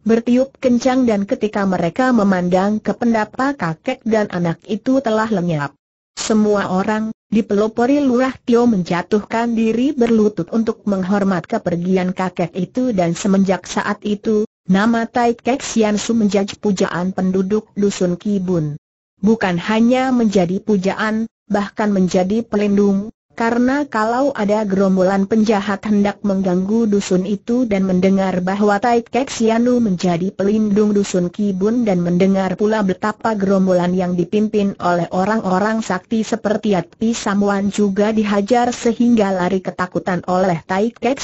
bertiup kencang dan ketika mereka memandang ke pendapa kakek dan anak itu telah lenyap. Semua orang, dipelopori Lurah Tio menjatuhkan diri berlutut untuk menghormat kepergian kakek itu dan semenjak saat itu, nama Tai Kek Sian Su menjadi pujaan penduduk Dusun Kibun. Bukan hanya menjadi pujaan, bahkan menjadi pelindung, karena kalau ada gerombolan penjahat hendak mengganggu dusun itu dan mendengar bahwa Tai Kek Sianu menjadi pelindung dusun Kibun dan mendengar pula betapa gerombolan yang dipimpin oleh orang-orang sakti seperti Yatpi Samuan juga dihajar sehingga lari ketakutan oleh Tai Kek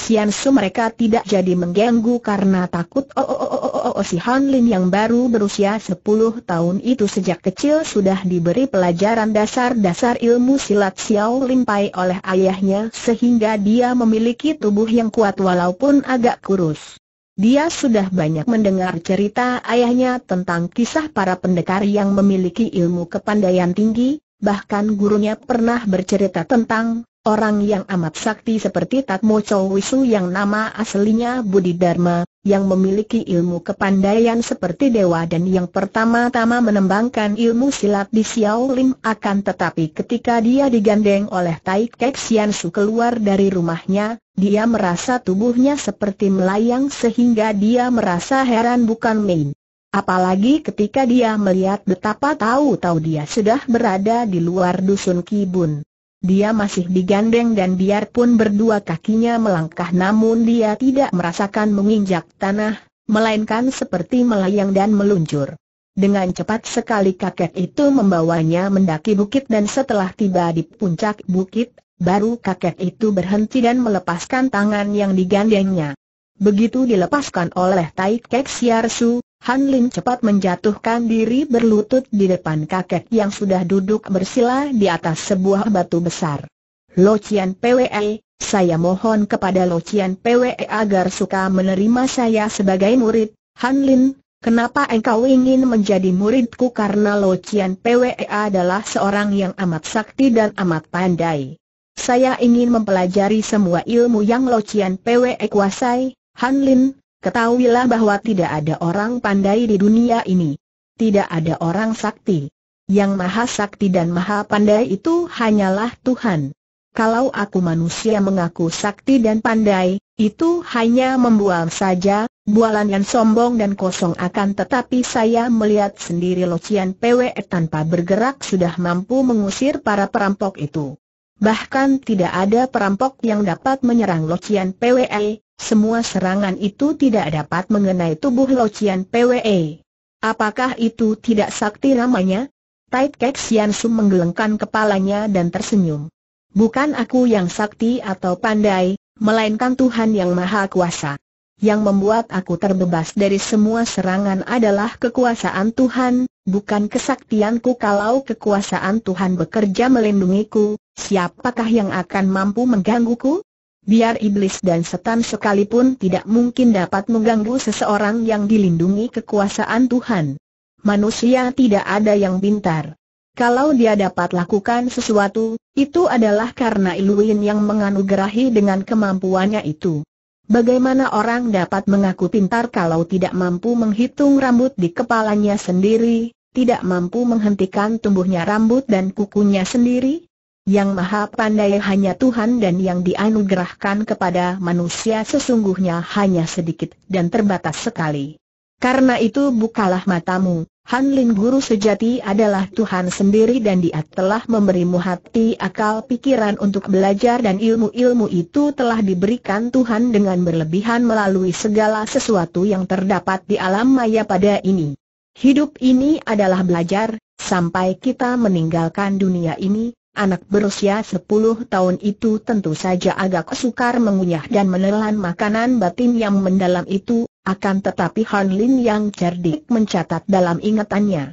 mereka tidak jadi mengganggu karena takut oh oh oh oh oh, oh si Han Lin yang baru berusia 10 tahun itu sejak kecil sudah diberi pelajaran dasar-dasar ilmu silat Xiao Lin Pai oleh ayahnya sehingga dia memiliki tubuh yang kuat walaupun agak kurus. Dia sudah banyak mendengar cerita ayahnya tentang kisah para pendekar yang memiliki ilmu kepandaian tinggi, bahkan gurunya pernah bercerita tentang orang yang amat sakti seperti Tatmo Chowisu yang nama aslinya Budi Dharma, yang memiliki ilmu kepandaian seperti dewa dan yang pertama-tama menembangkan ilmu silat di Xiaolin akan tetapi ketika dia digandeng oleh Tai Kek Sian Su keluar dari rumahnya, dia merasa tubuhnya seperti melayang sehingga dia merasa heran bukan main. Apalagi ketika dia melihat betapa tahu-tahu dia sudah berada di luar dusun Kibun dia masih digandeng dan biarpun berdua kakinya melangkah namun dia tidak merasakan menginjak tanah, melainkan seperti melayang dan meluncur. Dengan cepat sekali kakek itu membawanya mendaki bukit dan setelah tiba di puncak bukit, baru kakek itu berhenti dan melepaskan tangan yang digandengnya. Begitu dilepaskan oleh Tai Siarsu, Han Lin cepat menjatuhkan diri berlutut di depan kakek yang sudah duduk bersila di atas sebuah batu besar. Lo Cian PWE, saya mohon kepada Lo Cian PWE agar suka menerima saya sebagai murid, Han Lin, Kenapa engkau ingin menjadi muridku karena Lo Cian PWE adalah seorang yang amat sakti dan amat pandai. Saya ingin mempelajari semua ilmu yang Lo Cian PWE kuasai, Han Lin, Ketahuilah bahwa tidak ada orang pandai di dunia ini. Tidak ada orang sakti. Yang maha sakti dan maha pandai itu hanyalah Tuhan. Kalau aku manusia mengaku sakti dan pandai, itu hanya membual saja, bualan yang sombong dan kosong akan tetapi saya melihat sendiri Locian PWE tanpa bergerak sudah mampu mengusir para perampok itu. Bahkan tidak ada perampok yang dapat menyerang Locian PWE, semua serangan itu tidak dapat mengenai tubuh Locian PWE. Apakah itu tidak sakti namanya? Tai Kek Sian Su menggelengkan kepalanya dan tersenyum. Bukan aku yang sakti atau pandai, melainkan Tuhan yang Maha Kuasa. Yang membuat aku terbebas dari semua serangan adalah kekuasaan Tuhan, bukan kesaktianku kalau kekuasaan Tuhan bekerja melindungiku, siapakah yang akan mampu menggangguku? Biar iblis dan setan sekalipun tidak mungkin dapat mengganggu seseorang yang dilindungi kekuasaan Tuhan. Manusia tidak ada yang pintar. Kalau dia dapat lakukan sesuatu, itu adalah karena Iluin yang menganugerahi dengan kemampuannya itu. Bagaimana orang dapat mengaku pintar kalau tidak mampu menghitung rambut di kepalanya sendiri, tidak mampu menghentikan tumbuhnya rambut dan kukunya sendiri? Yang maha pandai hanya Tuhan dan yang dianugerahkan kepada manusia sesungguhnya hanya sedikit dan terbatas sekali. Karena itu bukalah matamu, Han Lin Guru sejati adalah Tuhan sendiri dan dia telah memberimu hati akal pikiran untuk belajar dan ilmu-ilmu itu telah diberikan Tuhan dengan berlebihan melalui segala sesuatu yang terdapat di alam maya pada ini. Hidup ini adalah belajar, sampai kita meninggalkan dunia ini, Anak berusia 10 tahun itu tentu saja agak sukar mengunyah dan menelan makanan batin yang mendalam itu, akan tetapi Han Lin yang cerdik mencatat dalam ingatannya.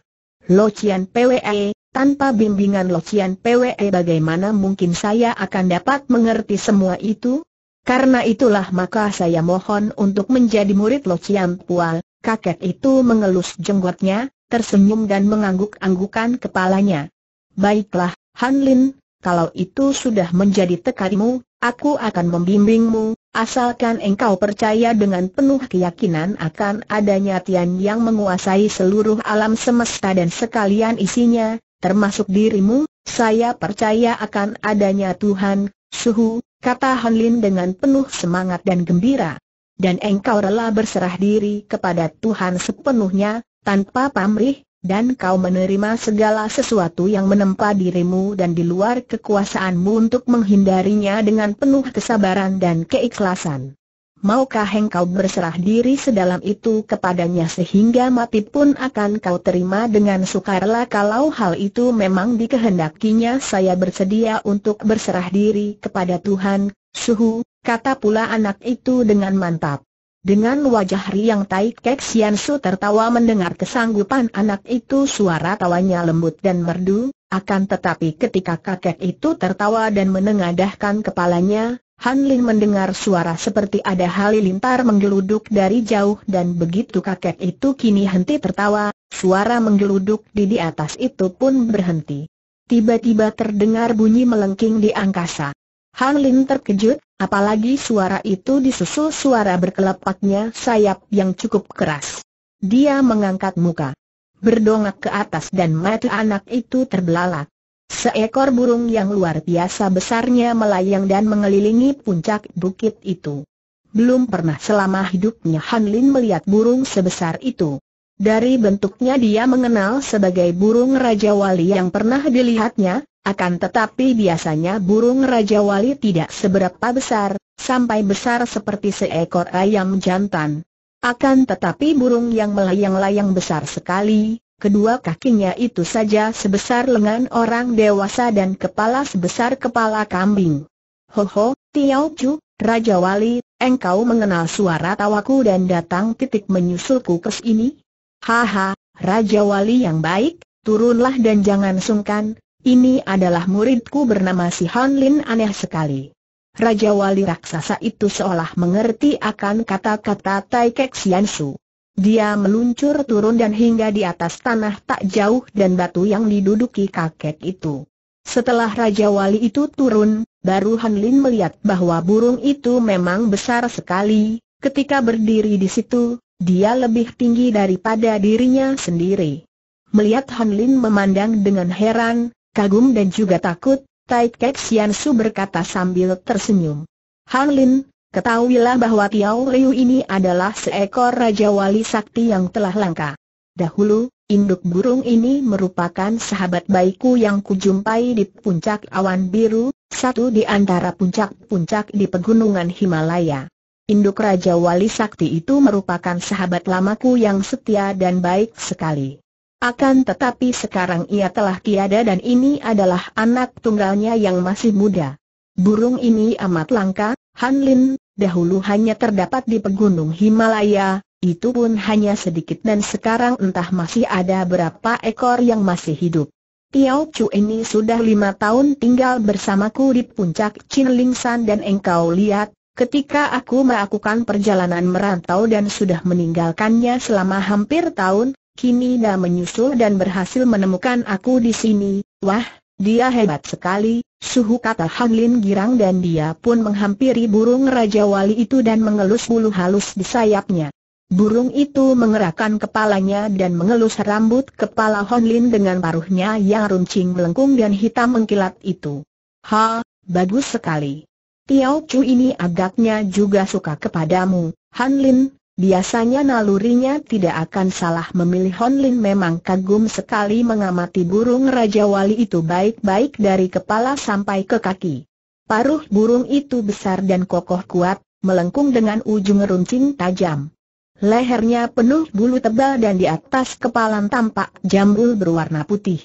Lo Cian PWE, tanpa bimbingan Lo Cian PWE bagaimana mungkin saya akan dapat mengerti semua itu? Karena itulah maka saya mohon untuk menjadi murid Lo Cian Pual, kakek itu mengelus jenggotnya, tersenyum dan mengangguk-anggukan kepalanya. Baiklah, Han Lin, kalau itu sudah menjadi tekadmu, aku akan membimbingmu, asalkan engkau percaya dengan penuh keyakinan akan adanya Tian yang menguasai seluruh alam semesta dan sekalian isinya, termasuk dirimu, saya percaya akan adanya Tuhan, Suhu, kata Han Lin dengan penuh semangat dan gembira. Dan engkau rela berserah diri kepada Tuhan sepenuhnya, tanpa pamrih, dan kau menerima segala sesuatu yang menempa dirimu dan di luar kekuasaanmu untuk menghindarinya dengan penuh kesabaran dan keikhlasan. Maukah engkau berserah diri sedalam itu kepadanya sehingga mati pun akan kau terima dengan sukarela kalau hal itu memang dikehendakinya saya bersedia untuk berserah diri kepada Tuhan, suhu, kata pula anak itu dengan mantap. Dengan wajah riang Tai Kek Sian Su tertawa mendengar kesanggupan anak itu suara tawanya lembut dan merdu, akan tetapi ketika kakek itu tertawa dan menengadahkan kepalanya, Han Lin mendengar suara seperti ada halilintar menggeluduk dari jauh dan begitu kakek itu kini henti tertawa, suara menggeluduk di di atas itu pun berhenti. Tiba-tiba terdengar bunyi melengking di angkasa. Han Lin terkejut, apalagi suara itu disusul suara berkelepaknya sayap yang cukup keras. Dia mengangkat muka. Berdongak ke atas dan mata anak itu terbelalak. Seekor burung yang luar biasa besarnya melayang dan mengelilingi puncak bukit itu. Belum pernah selama hidupnya Han Lin melihat burung sebesar itu. Dari bentuknya dia mengenal sebagai burung Raja Wali yang pernah dilihatnya, akan tetapi biasanya burung Raja Wali tidak seberapa besar, sampai besar seperti seekor ayam jantan. Akan tetapi burung yang melayang-layang besar sekali, kedua kakinya itu saja sebesar lengan orang dewasa dan kepala sebesar kepala kambing. Ho ho, Tiao Chu, Raja Wali, engkau mengenal suara tawaku dan datang titik menyusulku ke sini? Haha, Raja Wali yang baik, turunlah dan jangan sungkan, ini adalah muridku bernama si Han Lin aneh sekali. Raja Wali Raksasa itu seolah mengerti akan kata-kata Tai Kek Sian Su. Dia meluncur turun dan hingga di atas tanah tak jauh dan batu yang diduduki kakek itu. Setelah Raja Wali itu turun, baru Han Lin melihat bahwa burung itu memang besar sekali, ketika berdiri di situ, dia lebih tinggi daripada dirinya sendiri. Melihat Han Lin memandang dengan heran, kagum dan juga takut, Tai Kek Sian Su berkata sambil tersenyum. Han Lin, ketahuilah bahwa Tiao Liu ini adalah seekor Raja Wali Sakti yang telah langka. Dahulu, induk burung ini merupakan sahabat baikku yang kujumpai di puncak awan biru, satu di antara puncak-puncak di pegunungan Himalaya. Induk Raja Wali Sakti itu merupakan sahabat lamaku yang setia dan baik sekali. Akan tetapi sekarang ia telah tiada dan ini adalah anak tunggalnya yang masih muda. Burung ini amat langka, Hanlin. dahulu hanya terdapat di pegunung Himalaya, itu pun hanya sedikit dan sekarang entah masih ada berapa ekor yang masih hidup. Tiao Chu ini sudah lima tahun tinggal bersamaku di puncak Chinlingsan dan engkau lihat, Ketika aku melakukan perjalanan merantau dan sudah meninggalkannya selama hampir tahun, kini dia menyusul dan berhasil menemukan aku di sini. Wah, dia hebat sekali, suhu kata Lin girang dan dia pun menghampiri burung Raja Wali itu dan mengelus bulu halus di sayapnya. Burung itu mengerahkan kepalanya dan mengelus rambut kepala Honlin dengan paruhnya yang runcing melengkung dan hitam mengkilat itu. Ha, bagus sekali. Tiao Chu ini agaknya juga suka kepadamu, Han Lin, biasanya nalurinya tidak akan salah memilih Han Lin memang kagum sekali mengamati burung Raja Wali itu baik-baik dari kepala sampai ke kaki. Paruh burung itu besar dan kokoh kuat, melengkung dengan ujung runcing tajam. Lehernya penuh bulu tebal dan di atas kepalan tampak jambul berwarna putih.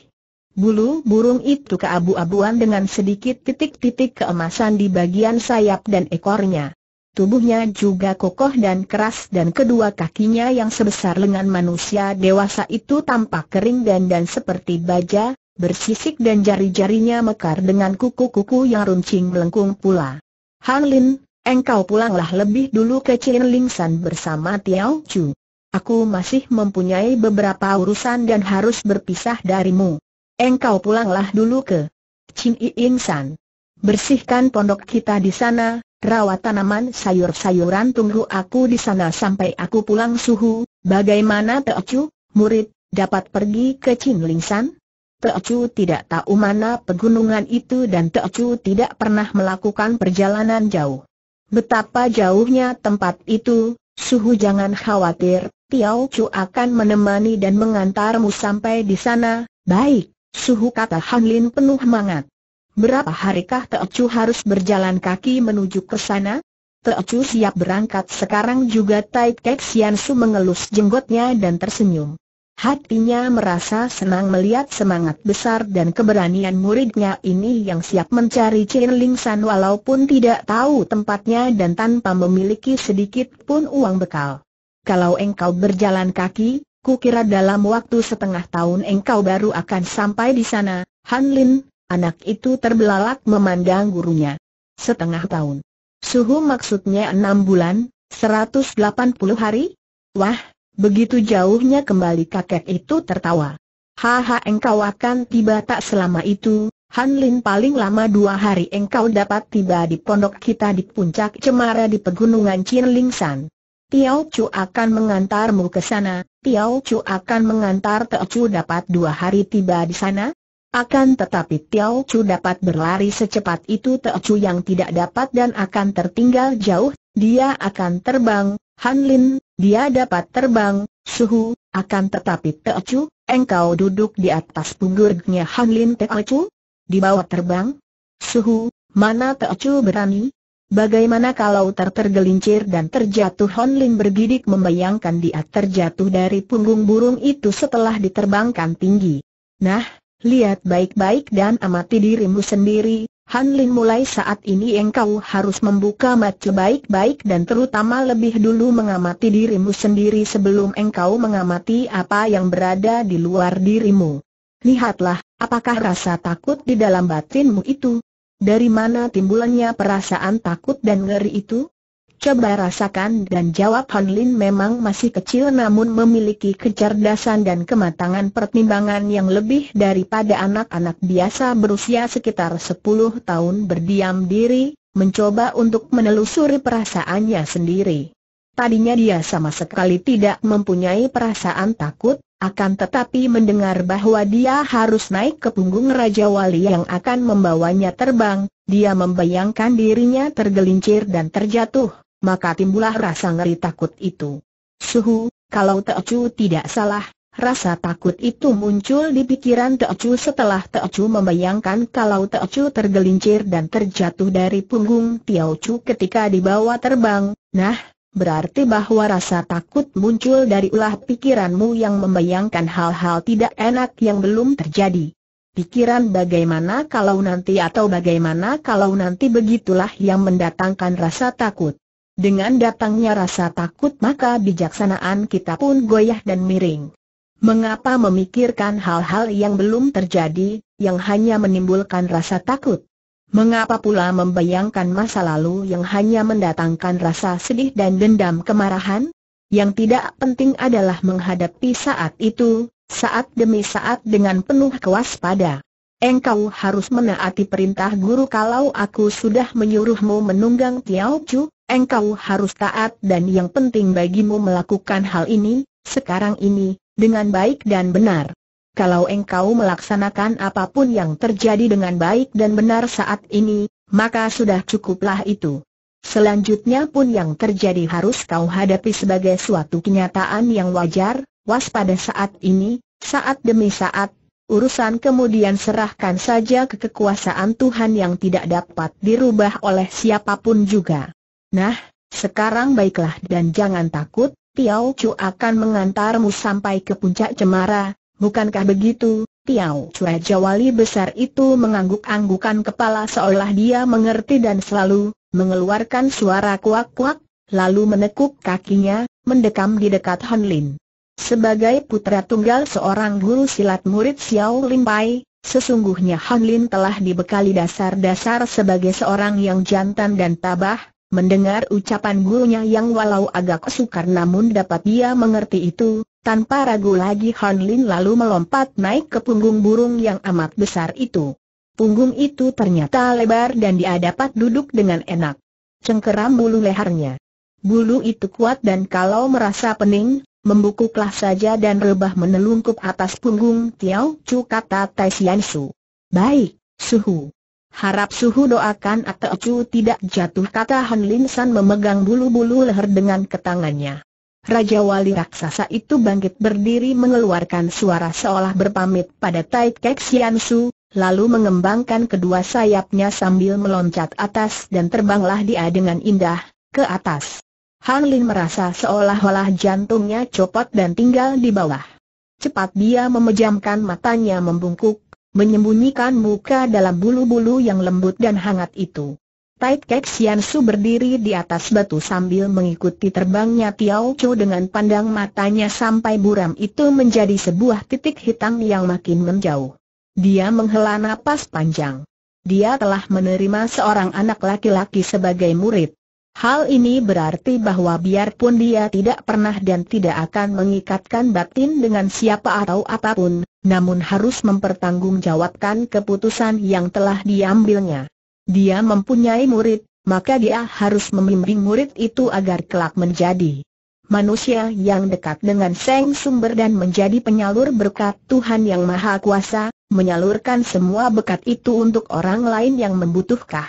Bulu burung itu keabu-abuan dengan sedikit titik-titik keemasan di bagian sayap dan ekornya. Tubuhnya juga kokoh dan keras dan kedua kakinya yang sebesar lengan manusia dewasa itu tampak kering dan dan seperti baja, bersisik dan jari-jarinya mekar dengan kuku-kuku yang runcing melengkung pula. Han Lin, engkau pulanglah lebih dulu ke Chin San bersama Tiao Chu. Aku masih mempunyai beberapa urusan dan harus berpisah darimu. Engkau pulanglah dulu ke Chin In San. Bersihkan pondok kita di sana, rawat tanaman sayur-sayuran tunggu aku di sana sampai aku pulang suhu, bagaimana Teocu, murid, dapat pergi ke Ching Ling San? Teocu tidak tahu mana pegunungan itu dan Teocu tidak pernah melakukan perjalanan jauh. Betapa jauhnya tempat itu, suhu jangan khawatir, Tiao Chu akan menemani dan mengantarmu sampai di sana, baik. Suhu kata Han Lin penuh mangat. Berapa harikah Teocu harus berjalan kaki menuju ke sana? Teocu siap berangkat sekarang juga Tai Kek Sian Su mengelus jenggotnya dan tersenyum. Hatinya merasa senang melihat semangat besar dan keberanian muridnya ini yang siap mencari Chin Ling San walaupun tidak tahu tempatnya dan tanpa memiliki sedikit pun uang bekal. Kalau engkau berjalan kaki, Kukira dalam waktu setengah tahun engkau baru akan sampai di sana, Han Lin, anak itu terbelalak memandang gurunya. Setengah tahun. Suhu maksudnya enam bulan, 180 hari? Wah, begitu jauhnya kembali kakek itu tertawa. Haha engkau akan tiba tak selama itu, Han Lin paling lama dua hari engkau dapat tiba di pondok kita di puncak cemara di pegunungan Chin Ling San. Tiao Chu akan mengantarmu ke sana, Tiao Chu akan mengantar Teo Chu dapat dua hari tiba di sana? Akan tetapi Tiao Chu dapat berlari secepat itu Teo Chu yang tidak dapat dan akan tertinggal jauh, dia akan terbang, Han Lin, dia dapat terbang, suhu, akan tetapi Teo Chu, engkau duduk di atas punggurnya Han Lin Teo Chu? Di bawah terbang? Suhu, mana Teo Chu berani? Bagaimana kalau tertergelincir dan terjatuh Hon Lin bergidik membayangkan dia terjatuh dari punggung burung itu setelah diterbangkan tinggi. Nah, lihat baik-baik dan amati dirimu sendiri, Han Lin mulai saat ini engkau harus membuka mata baik-baik dan terutama lebih dulu mengamati dirimu sendiri sebelum engkau mengamati apa yang berada di luar dirimu. Lihatlah, apakah rasa takut di dalam batinmu itu, dari mana timbulannya perasaan takut dan ngeri itu? Coba rasakan dan jawab Han Lin memang masih kecil namun memiliki kecerdasan dan kematangan pertimbangan yang lebih daripada anak-anak biasa berusia sekitar 10 tahun berdiam diri, mencoba untuk menelusuri perasaannya sendiri. Tadinya dia sama sekali tidak mempunyai perasaan takut, akan tetapi mendengar bahwa dia harus naik ke punggung Raja Wali yang akan membawanya terbang, dia membayangkan dirinya tergelincir dan terjatuh, maka timbulah rasa ngeri takut itu. Suhu, kalau Teocu tidak salah, rasa takut itu muncul di pikiran Teocu setelah Teocu membayangkan kalau Teocu tergelincir dan terjatuh dari punggung Tiaocu ketika dibawa terbang, nah, berarti bahwa rasa takut muncul dari ulah pikiranmu yang membayangkan hal-hal tidak enak yang belum terjadi. Pikiran bagaimana kalau nanti atau bagaimana kalau nanti begitulah yang mendatangkan rasa takut. Dengan datangnya rasa takut maka bijaksanaan kita pun goyah dan miring. Mengapa memikirkan hal-hal yang belum terjadi, yang hanya menimbulkan rasa takut? Mengapa pula membayangkan masa lalu yang hanya mendatangkan rasa sedih dan dendam kemarahan? Yang tidak penting adalah menghadapi saat itu, saat demi saat dengan penuh kewaspada. Engkau harus menaati perintah guru kalau aku sudah menyuruhmu menunggang Tiao Chu, engkau harus taat dan yang penting bagimu melakukan hal ini, sekarang ini, dengan baik dan benar kalau engkau melaksanakan apapun yang terjadi dengan baik dan benar saat ini, maka sudah cukuplah itu. Selanjutnya pun yang terjadi harus kau hadapi sebagai suatu kenyataan yang wajar, waspada saat ini, saat demi saat, urusan kemudian serahkan saja ke kekuasaan Tuhan yang tidak dapat dirubah oleh siapapun juga. Nah, sekarang baiklah dan jangan takut, Piao Chu akan mengantarmu sampai ke puncak cemara, bukankah begitu? Tiau Cua Jawali besar itu mengangguk-anggukan kepala seolah dia mengerti dan selalu mengeluarkan suara kuak-kuak, lalu menekuk kakinya, mendekam di dekat Han Lin. Sebagai putra tunggal seorang guru silat murid Xiao Lim Pai, sesungguhnya Han Lin telah dibekali dasar-dasar sebagai seorang yang jantan dan tabah, mendengar ucapan gurunya yang walau agak sukar namun dapat dia mengerti itu, tanpa ragu lagi Han Lin lalu melompat naik ke punggung burung yang amat besar itu. Punggung itu ternyata lebar dan dia dapat duduk dengan enak. Cengkeram bulu lehernya. Bulu itu kuat dan kalau merasa pening, membukuklah saja dan rebah menelungkup atas punggung Tiao Chu kata Tai Sian Su. Baik, Suhu. Harap Suhu doakan atau Chu tidak jatuh kata Han Lin San memegang bulu-bulu leher dengan ketangannya. Raja Wali Raksasa itu bangkit berdiri mengeluarkan suara seolah berpamit pada Tai Kek Sian Su, lalu mengembangkan kedua sayapnya sambil meloncat atas dan terbanglah dia dengan indah, ke atas. Han Lin merasa seolah-olah jantungnya copot dan tinggal di bawah. Cepat dia memejamkan matanya membungkuk, menyembunyikan muka dalam bulu-bulu yang lembut dan hangat itu. Tai Kek Sian Su berdiri di atas batu sambil mengikuti terbangnya Tiao Chou dengan pandang matanya sampai buram itu menjadi sebuah titik hitam yang makin menjauh. Dia menghela napas panjang. Dia telah menerima seorang anak laki-laki sebagai murid. Hal ini berarti bahwa biarpun dia tidak pernah dan tidak akan mengikatkan batin dengan siapa atau apapun, namun harus mempertanggungjawabkan keputusan yang telah diambilnya dia mempunyai murid, maka dia harus membimbing murid itu agar kelak menjadi manusia yang dekat dengan Seng Sumber dan menjadi penyalur berkat Tuhan Yang Maha Kuasa, menyalurkan semua berkat itu untuk orang lain yang membutuhkan.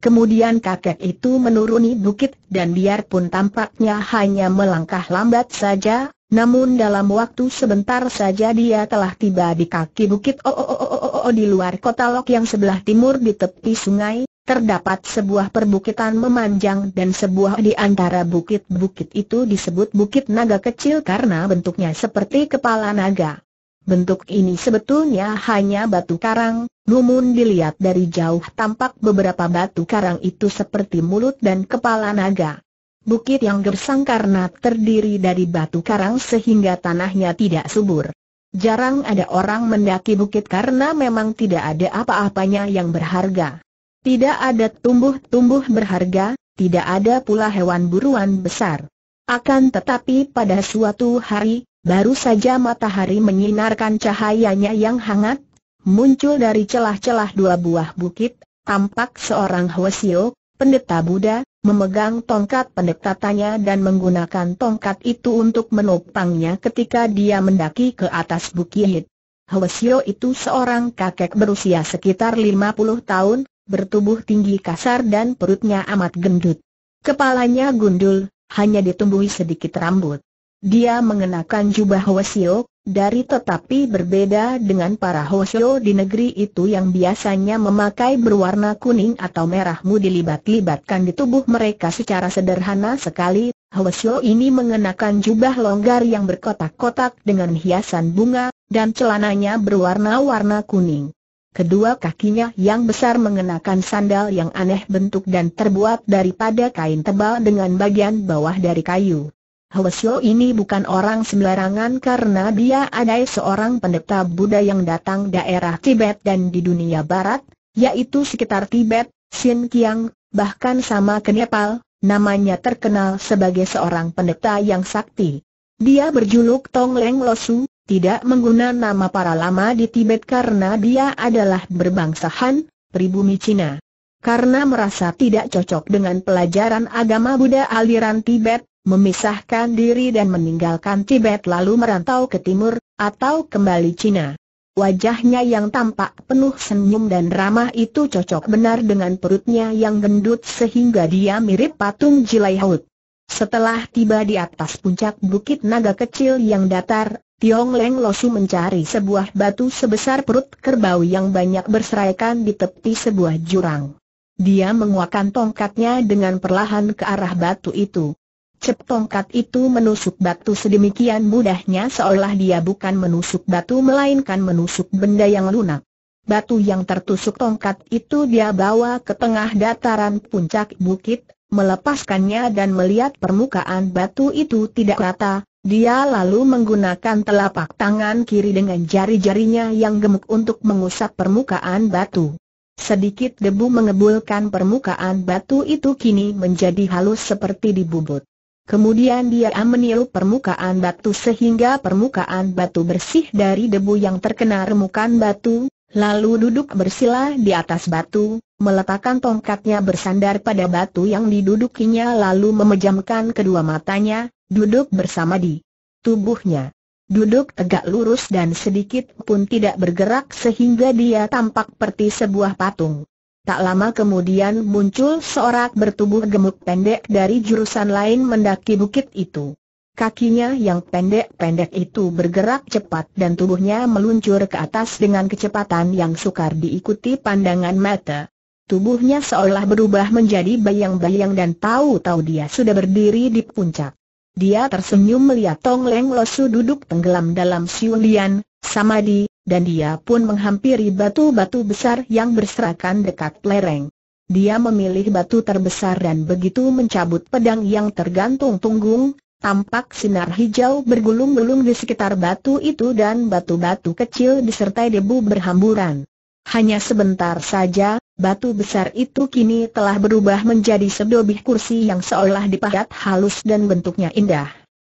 Kemudian kakek itu menuruni bukit dan biarpun tampaknya hanya melangkah lambat saja, namun dalam waktu sebentar saja dia telah tiba di kaki bukit oh, oh oh oh oh oh di luar kota Lok yang sebelah timur di tepi sungai, terdapat sebuah perbukitan memanjang dan sebuah di antara bukit-bukit itu disebut Bukit Naga Kecil karena bentuknya seperti kepala naga. Bentuk ini sebetulnya hanya batu karang, namun dilihat dari jauh tampak beberapa batu karang itu seperti mulut dan kepala naga bukit yang gersang karena terdiri dari batu karang sehingga tanahnya tidak subur. Jarang ada orang mendaki bukit karena memang tidak ada apa-apanya yang berharga. Tidak ada tumbuh-tumbuh berharga, tidak ada pula hewan buruan besar. Akan tetapi pada suatu hari, baru saja matahari menyinarkan cahayanya yang hangat, muncul dari celah-celah dua buah bukit, tampak seorang Hwasio, pendeta Buddha, memegang tongkat pendekatannya dan menggunakan tongkat itu untuk menopangnya ketika dia mendaki ke atas bukit. Hwesio itu seorang kakek berusia sekitar 50 tahun, bertubuh tinggi kasar dan perutnya amat gendut. Kepalanya gundul, hanya ditumbuhi sedikit rambut. Dia mengenakan jubah Hwesio, dari tetapi berbeda dengan para hosyo di negeri itu yang biasanya memakai berwarna kuning atau merah mu dilibat libatkan di tubuh mereka secara sederhana sekali, hosyo ini mengenakan jubah longgar yang berkotak-kotak dengan hiasan bunga, dan celananya berwarna-warna kuning. Kedua kakinya yang besar mengenakan sandal yang aneh bentuk dan terbuat daripada kain tebal dengan bagian bawah dari kayu. Hwesyo ini bukan orang sembarangan karena dia adai seorang pendeta Buddha yang datang daerah Tibet dan di dunia barat, yaitu sekitar Tibet, Xinjiang, bahkan sama ke Nepal, namanya terkenal sebagai seorang pendeta yang sakti. Dia berjuluk Tong Leng Losu, tidak menggunakan nama para lama di Tibet karena dia adalah berbangsa Han, pribumi Cina. Karena merasa tidak cocok dengan pelajaran agama Buddha aliran Tibet, memisahkan diri dan meninggalkan Tibet lalu merantau ke timur, atau kembali Cina. Wajahnya yang tampak penuh senyum dan ramah itu cocok benar dengan perutnya yang gendut sehingga dia mirip patung Jilai Haut. Setelah tiba di atas puncak bukit naga kecil yang datar, Tiong Leng Losu mencari sebuah batu sebesar perut kerbau yang banyak berseraikan di tepi sebuah jurang. Dia menguakkan tongkatnya dengan perlahan ke arah batu itu. Cep tongkat itu menusuk batu sedemikian mudahnya seolah dia bukan menusuk batu melainkan menusuk benda yang lunak. Batu yang tertusuk tongkat itu dia bawa ke tengah dataran puncak bukit, melepaskannya dan melihat permukaan batu itu tidak rata, dia lalu menggunakan telapak tangan kiri dengan jari-jarinya yang gemuk untuk mengusap permukaan batu. Sedikit debu mengebulkan permukaan batu itu kini menjadi halus seperti dibubut. Kemudian dia meniup permukaan batu sehingga permukaan batu bersih dari debu yang terkena remukan batu, lalu duduk bersila di atas batu, meletakkan tongkatnya bersandar pada batu yang didudukinya lalu memejamkan kedua matanya, duduk bersama di tubuhnya. Duduk tegak lurus dan sedikit pun tidak bergerak sehingga dia tampak seperti sebuah patung. Tak lama kemudian muncul seorang bertubuh gemuk pendek dari jurusan lain mendaki bukit itu. Kakinya yang pendek-pendek itu bergerak cepat dan tubuhnya meluncur ke atas dengan kecepatan yang sukar diikuti pandangan mata. Tubuhnya seolah berubah menjadi bayang-bayang dan tahu-tahu dia sudah berdiri di puncak. Dia tersenyum melihat Tong Leng Losu duduk tenggelam dalam siulian, samadi, dan dia pun menghampiri batu-batu besar yang berserakan dekat lereng. Dia memilih batu terbesar dan begitu mencabut pedang yang tergantung punggung, tampak sinar hijau bergulung-gulung di sekitar batu itu dan batu-batu kecil disertai debu berhamburan. Hanya sebentar saja, batu besar itu kini telah berubah menjadi sedobih kursi yang seolah dipahat halus dan bentuknya indah.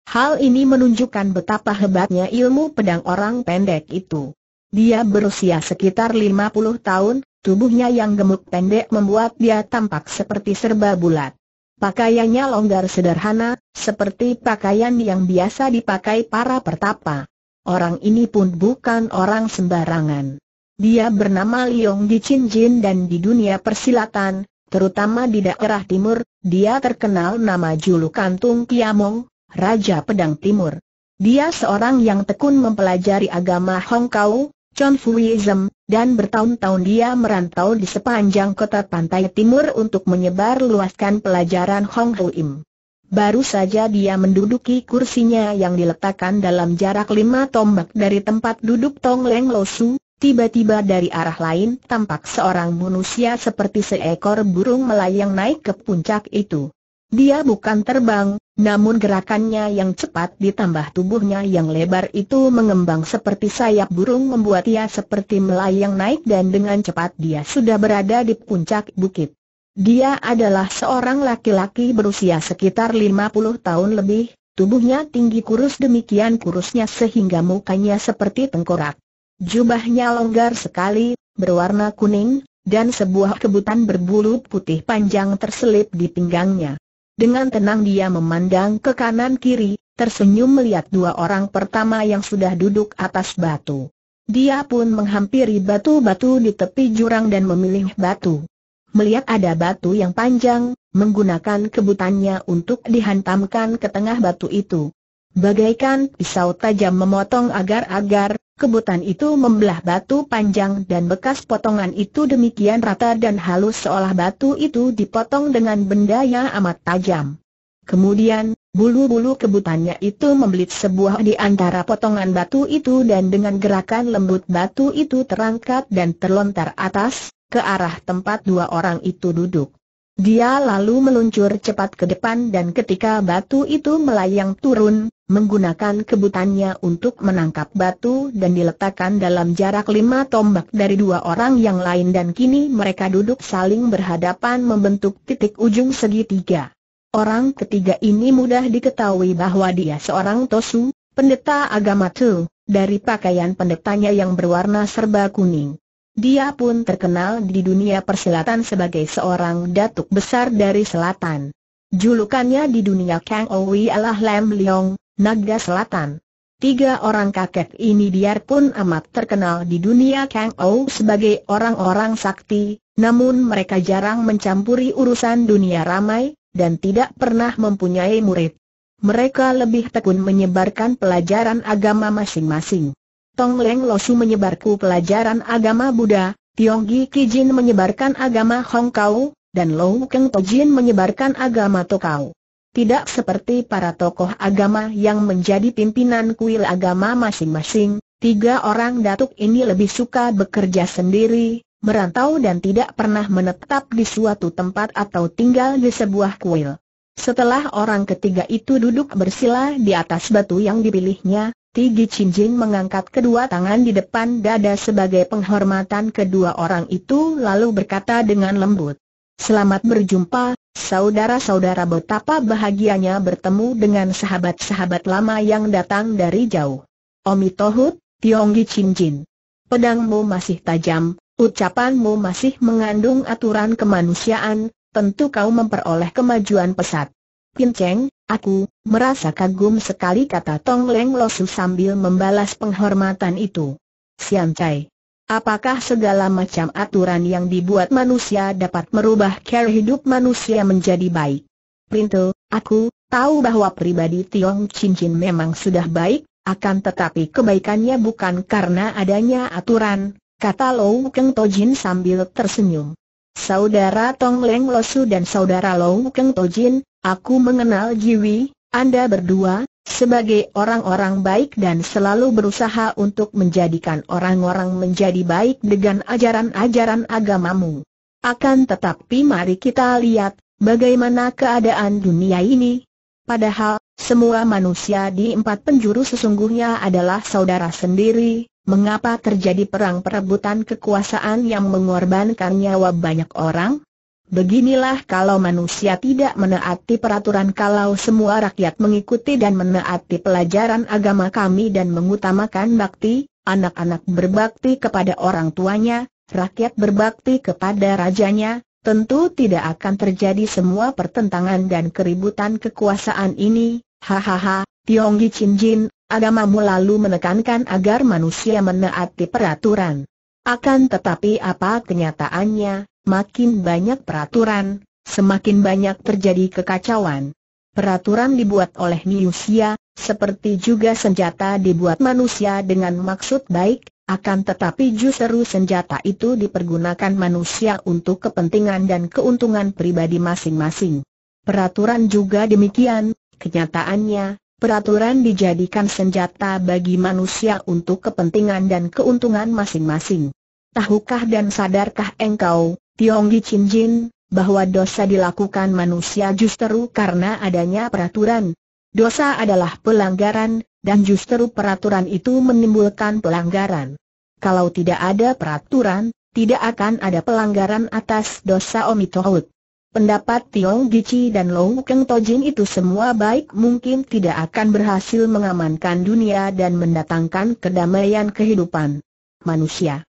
Hal ini menunjukkan betapa hebatnya ilmu pedang orang pendek itu. Dia berusia sekitar 50 tahun, tubuhnya yang gemuk pendek membuat dia tampak seperti serba bulat. Pakaiannya longgar sederhana, seperti pakaian yang biasa dipakai para pertapa. Orang ini pun bukan orang sembarangan. Dia bernama Liong di Jin dan di dunia persilatan, terutama di daerah timur, dia terkenal nama julukan Tung Kiamong, Raja Pedang Timur. Dia seorang yang tekun mempelajari agama Hongkau, Confucianism, dan bertahun-tahun dia merantau di sepanjang kota pantai timur untuk menyebar luaskan pelajaran Honghuim. Baru saja dia menduduki kursinya yang diletakkan dalam jarak lima tombak dari tempat duduk Tong Leng Losu, tiba-tiba dari arah lain tampak seorang manusia seperti seekor burung melayang naik ke puncak itu. Dia bukan terbang, namun gerakannya yang cepat ditambah tubuhnya yang lebar itu mengembang seperti sayap burung membuat ia seperti melayang naik dan dengan cepat dia sudah berada di puncak bukit. Dia adalah seorang laki-laki berusia sekitar 50 tahun lebih, tubuhnya tinggi kurus demikian kurusnya sehingga mukanya seperti tengkorak. Jubahnya longgar sekali, berwarna kuning, dan sebuah kebutan berbulu putih panjang terselip di pinggangnya. Dengan tenang dia memandang ke kanan kiri, tersenyum melihat dua orang pertama yang sudah duduk atas batu. Dia pun menghampiri batu-batu di tepi jurang dan memilih batu. Melihat ada batu yang panjang, menggunakan kebutannya untuk dihantamkan ke tengah batu itu. Bagaikan pisau tajam memotong agar-agar, kebutan itu membelah batu panjang dan bekas potongan itu demikian rata dan halus seolah batu itu dipotong dengan benda yang amat tajam. Kemudian, bulu-bulu kebutannya itu membelit sebuah di antara potongan batu itu dan dengan gerakan lembut batu itu terangkat dan terlontar atas, ke arah tempat dua orang itu duduk. Dia lalu meluncur cepat ke depan dan ketika batu itu melayang turun, menggunakan kebutannya untuk menangkap batu dan diletakkan dalam jarak lima tombak dari dua orang yang lain dan kini mereka duduk saling berhadapan membentuk titik ujung segitiga. Orang ketiga ini mudah diketahui bahwa dia seorang Tosu, pendeta agama Tu, dari pakaian pendetanya yang berwarna serba kuning. Dia pun terkenal di dunia persilatan sebagai seorang datuk besar dari selatan. Julukannya di dunia Kang Owi adalah Lam Leong, Naga Selatan. Tiga orang kakek ini biarpun amat terkenal di dunia Kang Ou sebagai orang-orang sakti, namun mereka jarang mencampuri urusan dunia ramai, dan tidak pernah mempunyai murid. Mereka lebih tekun menyebarkan pelajaran agama masing-masing. Tong Leng Losu menyebarku pelajaran agama Buddha, Tiong Gi Kijin menyebarkan agama Hong Kau, dan Low Keng Tojin menyebarkan agama Tokau. Tidak seperti para tokoh agama yang menjadi pimpinan kuil agama masing-masing, tiga orang datuk ini lebih suka bekerja sendiri, merantau dan tidak pernah menetap di suatu tempat atau tinggal di sebuah kuil. Setelah orang ketiga itu duduk bersila di atas batu yang dipilihnya, Tigi Cincin mengangkat kedua tangan di depan dada sebagai penghormatan kedua orang itu lalu berkata dengan lembut. Selamat berjumpa, saudara-saudara betapa bahagianya bertemu dengan sahabat-sahabat lama yang datang dari jauh. Omi Tohut, Tionggi Cincin. Pedangmu masih tajam, ucapanmu masih mengandung aturan kemanusiaan, tentu kau memperoleh kemajuan pesat. Pinceng, Aku, merasa kagum sekali kata Tong Leng Losu sambil membalas penghormatan itu. Sian Chai. Apakah segala macam aturan yang dibuat manusia dapat merubah cara hidup manusia menjadi baik? Printo, aku, tahu bahwa pribadi Tiong Cincin memang sudah baik, akan tetapi kebaikannya bukan karena adanya aturan, kata Lou Keng Tojin sambil tersenyum. Saudara Tong Leng Losu dan saudara Lou Keng Tojin, Aku mengenal Jiwi, Anda berdua, sebagai orang-orang baik dan selalu berusaha untuk menjadikan orang-orang menjadi baik dengan ajaran-ajaran agamamu. Akan tetapi mari kita lihat, bagaimana keadaan dunia ini. Padahal, semua manusia di empat penjuru sesungguhnya adalah saudara sendiri, mengapa terjadi perang perebutan kekuasaan yang mengorbankan nyawa banyak orang? Beginilah kalau manusia tidak menaati peraturan kalau semua rakyat mengikuti dan menaati pelajaran agama kami dan mengutamakan bakti, anak-anak berbakti kepada orang tuanya, rakyat berbakti kepada rajanya, tentu tidak akan terjadi semua pertentangan dan keributan kekuasaan ini, hahaha, Tionggi Chin Jin, agamamu lalu menekankan agar manusia menaati peraturan. Akan tetapi apa kenyataannya, makin banyak peraturan, semakin banyak terjadi kekacauan. Peraturan dibuat oleh manusia, seperti juga senjata dibuat manusia dengan maksud baik, akan tetapi justru senjata itu dipergunakan manusia untuk kepentingan dan keuntungan pribadi masing-masing. Peraturan juga demikian, kenyataannya, peraturan dijadikan senjata bagi manusia untuk kepentingan dan keuntungan masing-masing. Tahukah dan sadarkah engkau, Tiong Di Chin Jin, bahwa dosa dilakukan manusia justru karena adanya peraturan. Dosa adalah pelanggaran, dan justru peraturan itu menimbulkan pelanggaran. Kalau tidak ada peraturan, tidak akan ada pelanggaran atas dosa omitohut. Pendapat Tiong Gici dan Long Keng Tojin itu semua baik mungkin tidak akan berhasil mengamankan dunia dan mendatangkan kedamaian kehidupan manusia.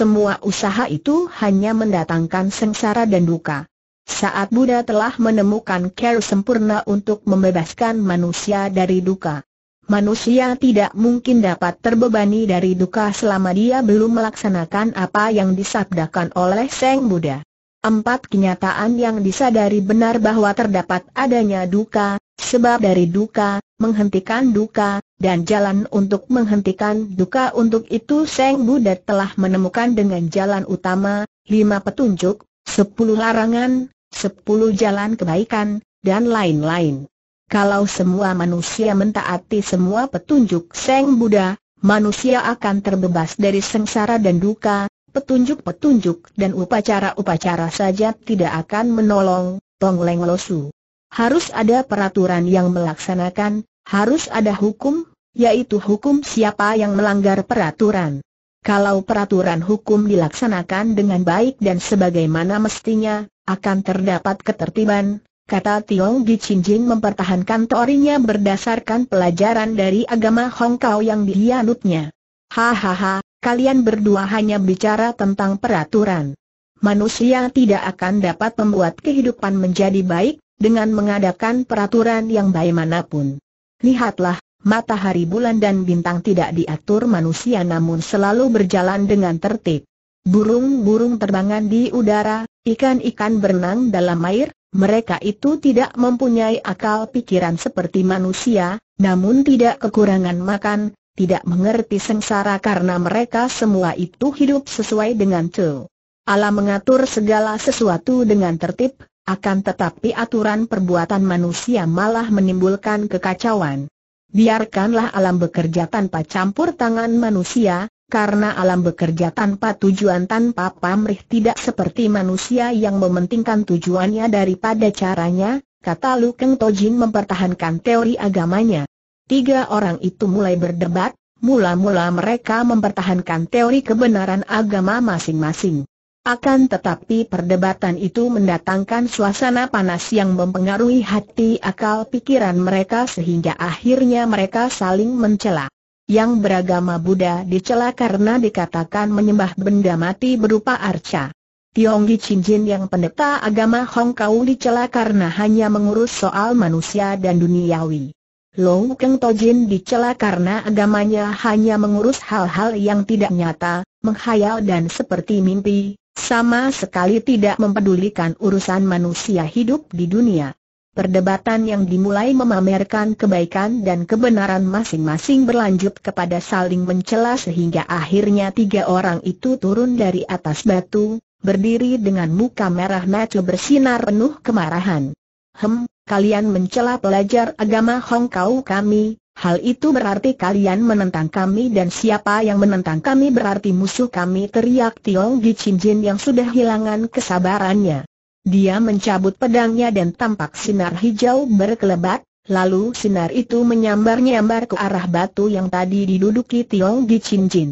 Semua usaha itu hanya mendatangkan sengsara dan duka. Saat Buddha telah menemukan cara sempurna untuk membebaskan manusia dari duka. Manusia tidak mungkin dapat terbebani dari duka selama dia belum melaksanakan apa yang disabdakan oleh Seng Buddha. Empat kenyataan yang disadari benar bahwa terdapat adanya duka, sebab dari duka, menghentikan duka, dan jalan untuk menghentikan duka untuk itu Seng Buddha telah menemukan dengan jalan utama, lima petunjuk, sepuluh larangan, sepuluh jalan kebaikan, dan lain-lain. Kalau semua manusia mentaati semua petunjuk Seng Buddha, manusia akan terbebas dari sengsara dan duka, petunjuk-petunjuk dan upacara-upacara saja tidak akan menolong, Tong Leng Losu. Harus ada peraturan yang melaksanakan, harus ada hukum, yaitu hukum siapa yang melanggar peraturan. Kalau peraturan hukum dilaksanakan dengan baik dan sebagaimana mestinya, akan terdapat ketertiban, kata Tiong Jin mempertahankan teorinya berdasarkan pelajaran dari agama Hongkau yang dianutnya. Hahaha, kalian berdua hanya bicara tentang peraturan. Manusia tidak akan dapat membuat kehidupan menjadi baik, dengan mengadakan peraturan yang bagaimanapun. Lihatlah, matahari bulan dan bintang tidak diatur manusia namun selalu berjalan dengan tertib. Burung-burung terbangan di udara, ikan-ikan berenang dalam air, mereka itu tidak mempunyai akal pikiran seperti manusia, namun tidak kekurangan makan, tidak mengerti sengsara karena mereka semua itu hidup sesuai dengan tu. Allah mengatur segala sesuatu dengan tertib, akan tetapi aturan perbuatan manusia malah menimbulkan kekacauan. Biarkanlah alam bekerja tanpa campur tangan manusia, karena alam bekerja tanpa tujuan tanpa pamrih tidak seperti manusia yang mementingkan tujuannya daripada caranya, kata Lu Keng Tojin mempertahankan teori agamanya. Tiga orang itu mulai berdebat, mula-mula mereka mempertahankan teori kebenaran agama masing-masing. Akan tetapi perdebatan itu mendatangkan suasana panas yang mempengaruhi hati akal pikiran mereka sehingga akhirnya mereka saling mencela. Yang beragama Buddha dicela karena dikatakan menyembah benda mati berupa arca. Tionggi Chinjin yang pendeta agama Hongkau dicela karena hanya mengurus soal manusia dan duniawi. Long Keng Tojin dicela karena agamanya hanya mengurus hal-hal yang tidak nyata, menghayal dan seperti mimpi, sama sekali tidak mempedulikan urusan manusia hidup di dunia. Perdebatan yang dimulai memamerkan kebaikan dan kebenaran masing-masing berlanjut kepada saling mencela sehingga akhirnya tiga orang itu turun dari atas batu, berdiri dengan muka merah mata bersinar penuh kemarahan. Hem, kalian mencela pelajar agama Hongkau kami, hal itu berarti kalian menentang kami dan siapa yang menentang kami berarti musuh kami teriak Tiong Gi Chin Jin yang sudah hilangan kesabarannya. Dia mencabut pedangnya dan tampak sinar hijau berkelebat, lalu sinar itu menyambar-nyambar ke arah batu yang tadi diduduki Tiong Gi Chin Jin.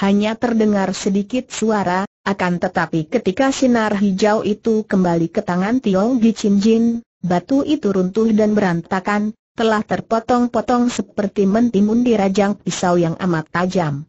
Hanya terdengar sedikit suara, akan tetapi ketika sinar hijau itu kembali ke tangan Tiong Gi Chin Jin, batu itu runtuh dan berantakan, telah terpotong-potong seperti mentimun di rajang pisau yang amat tajam.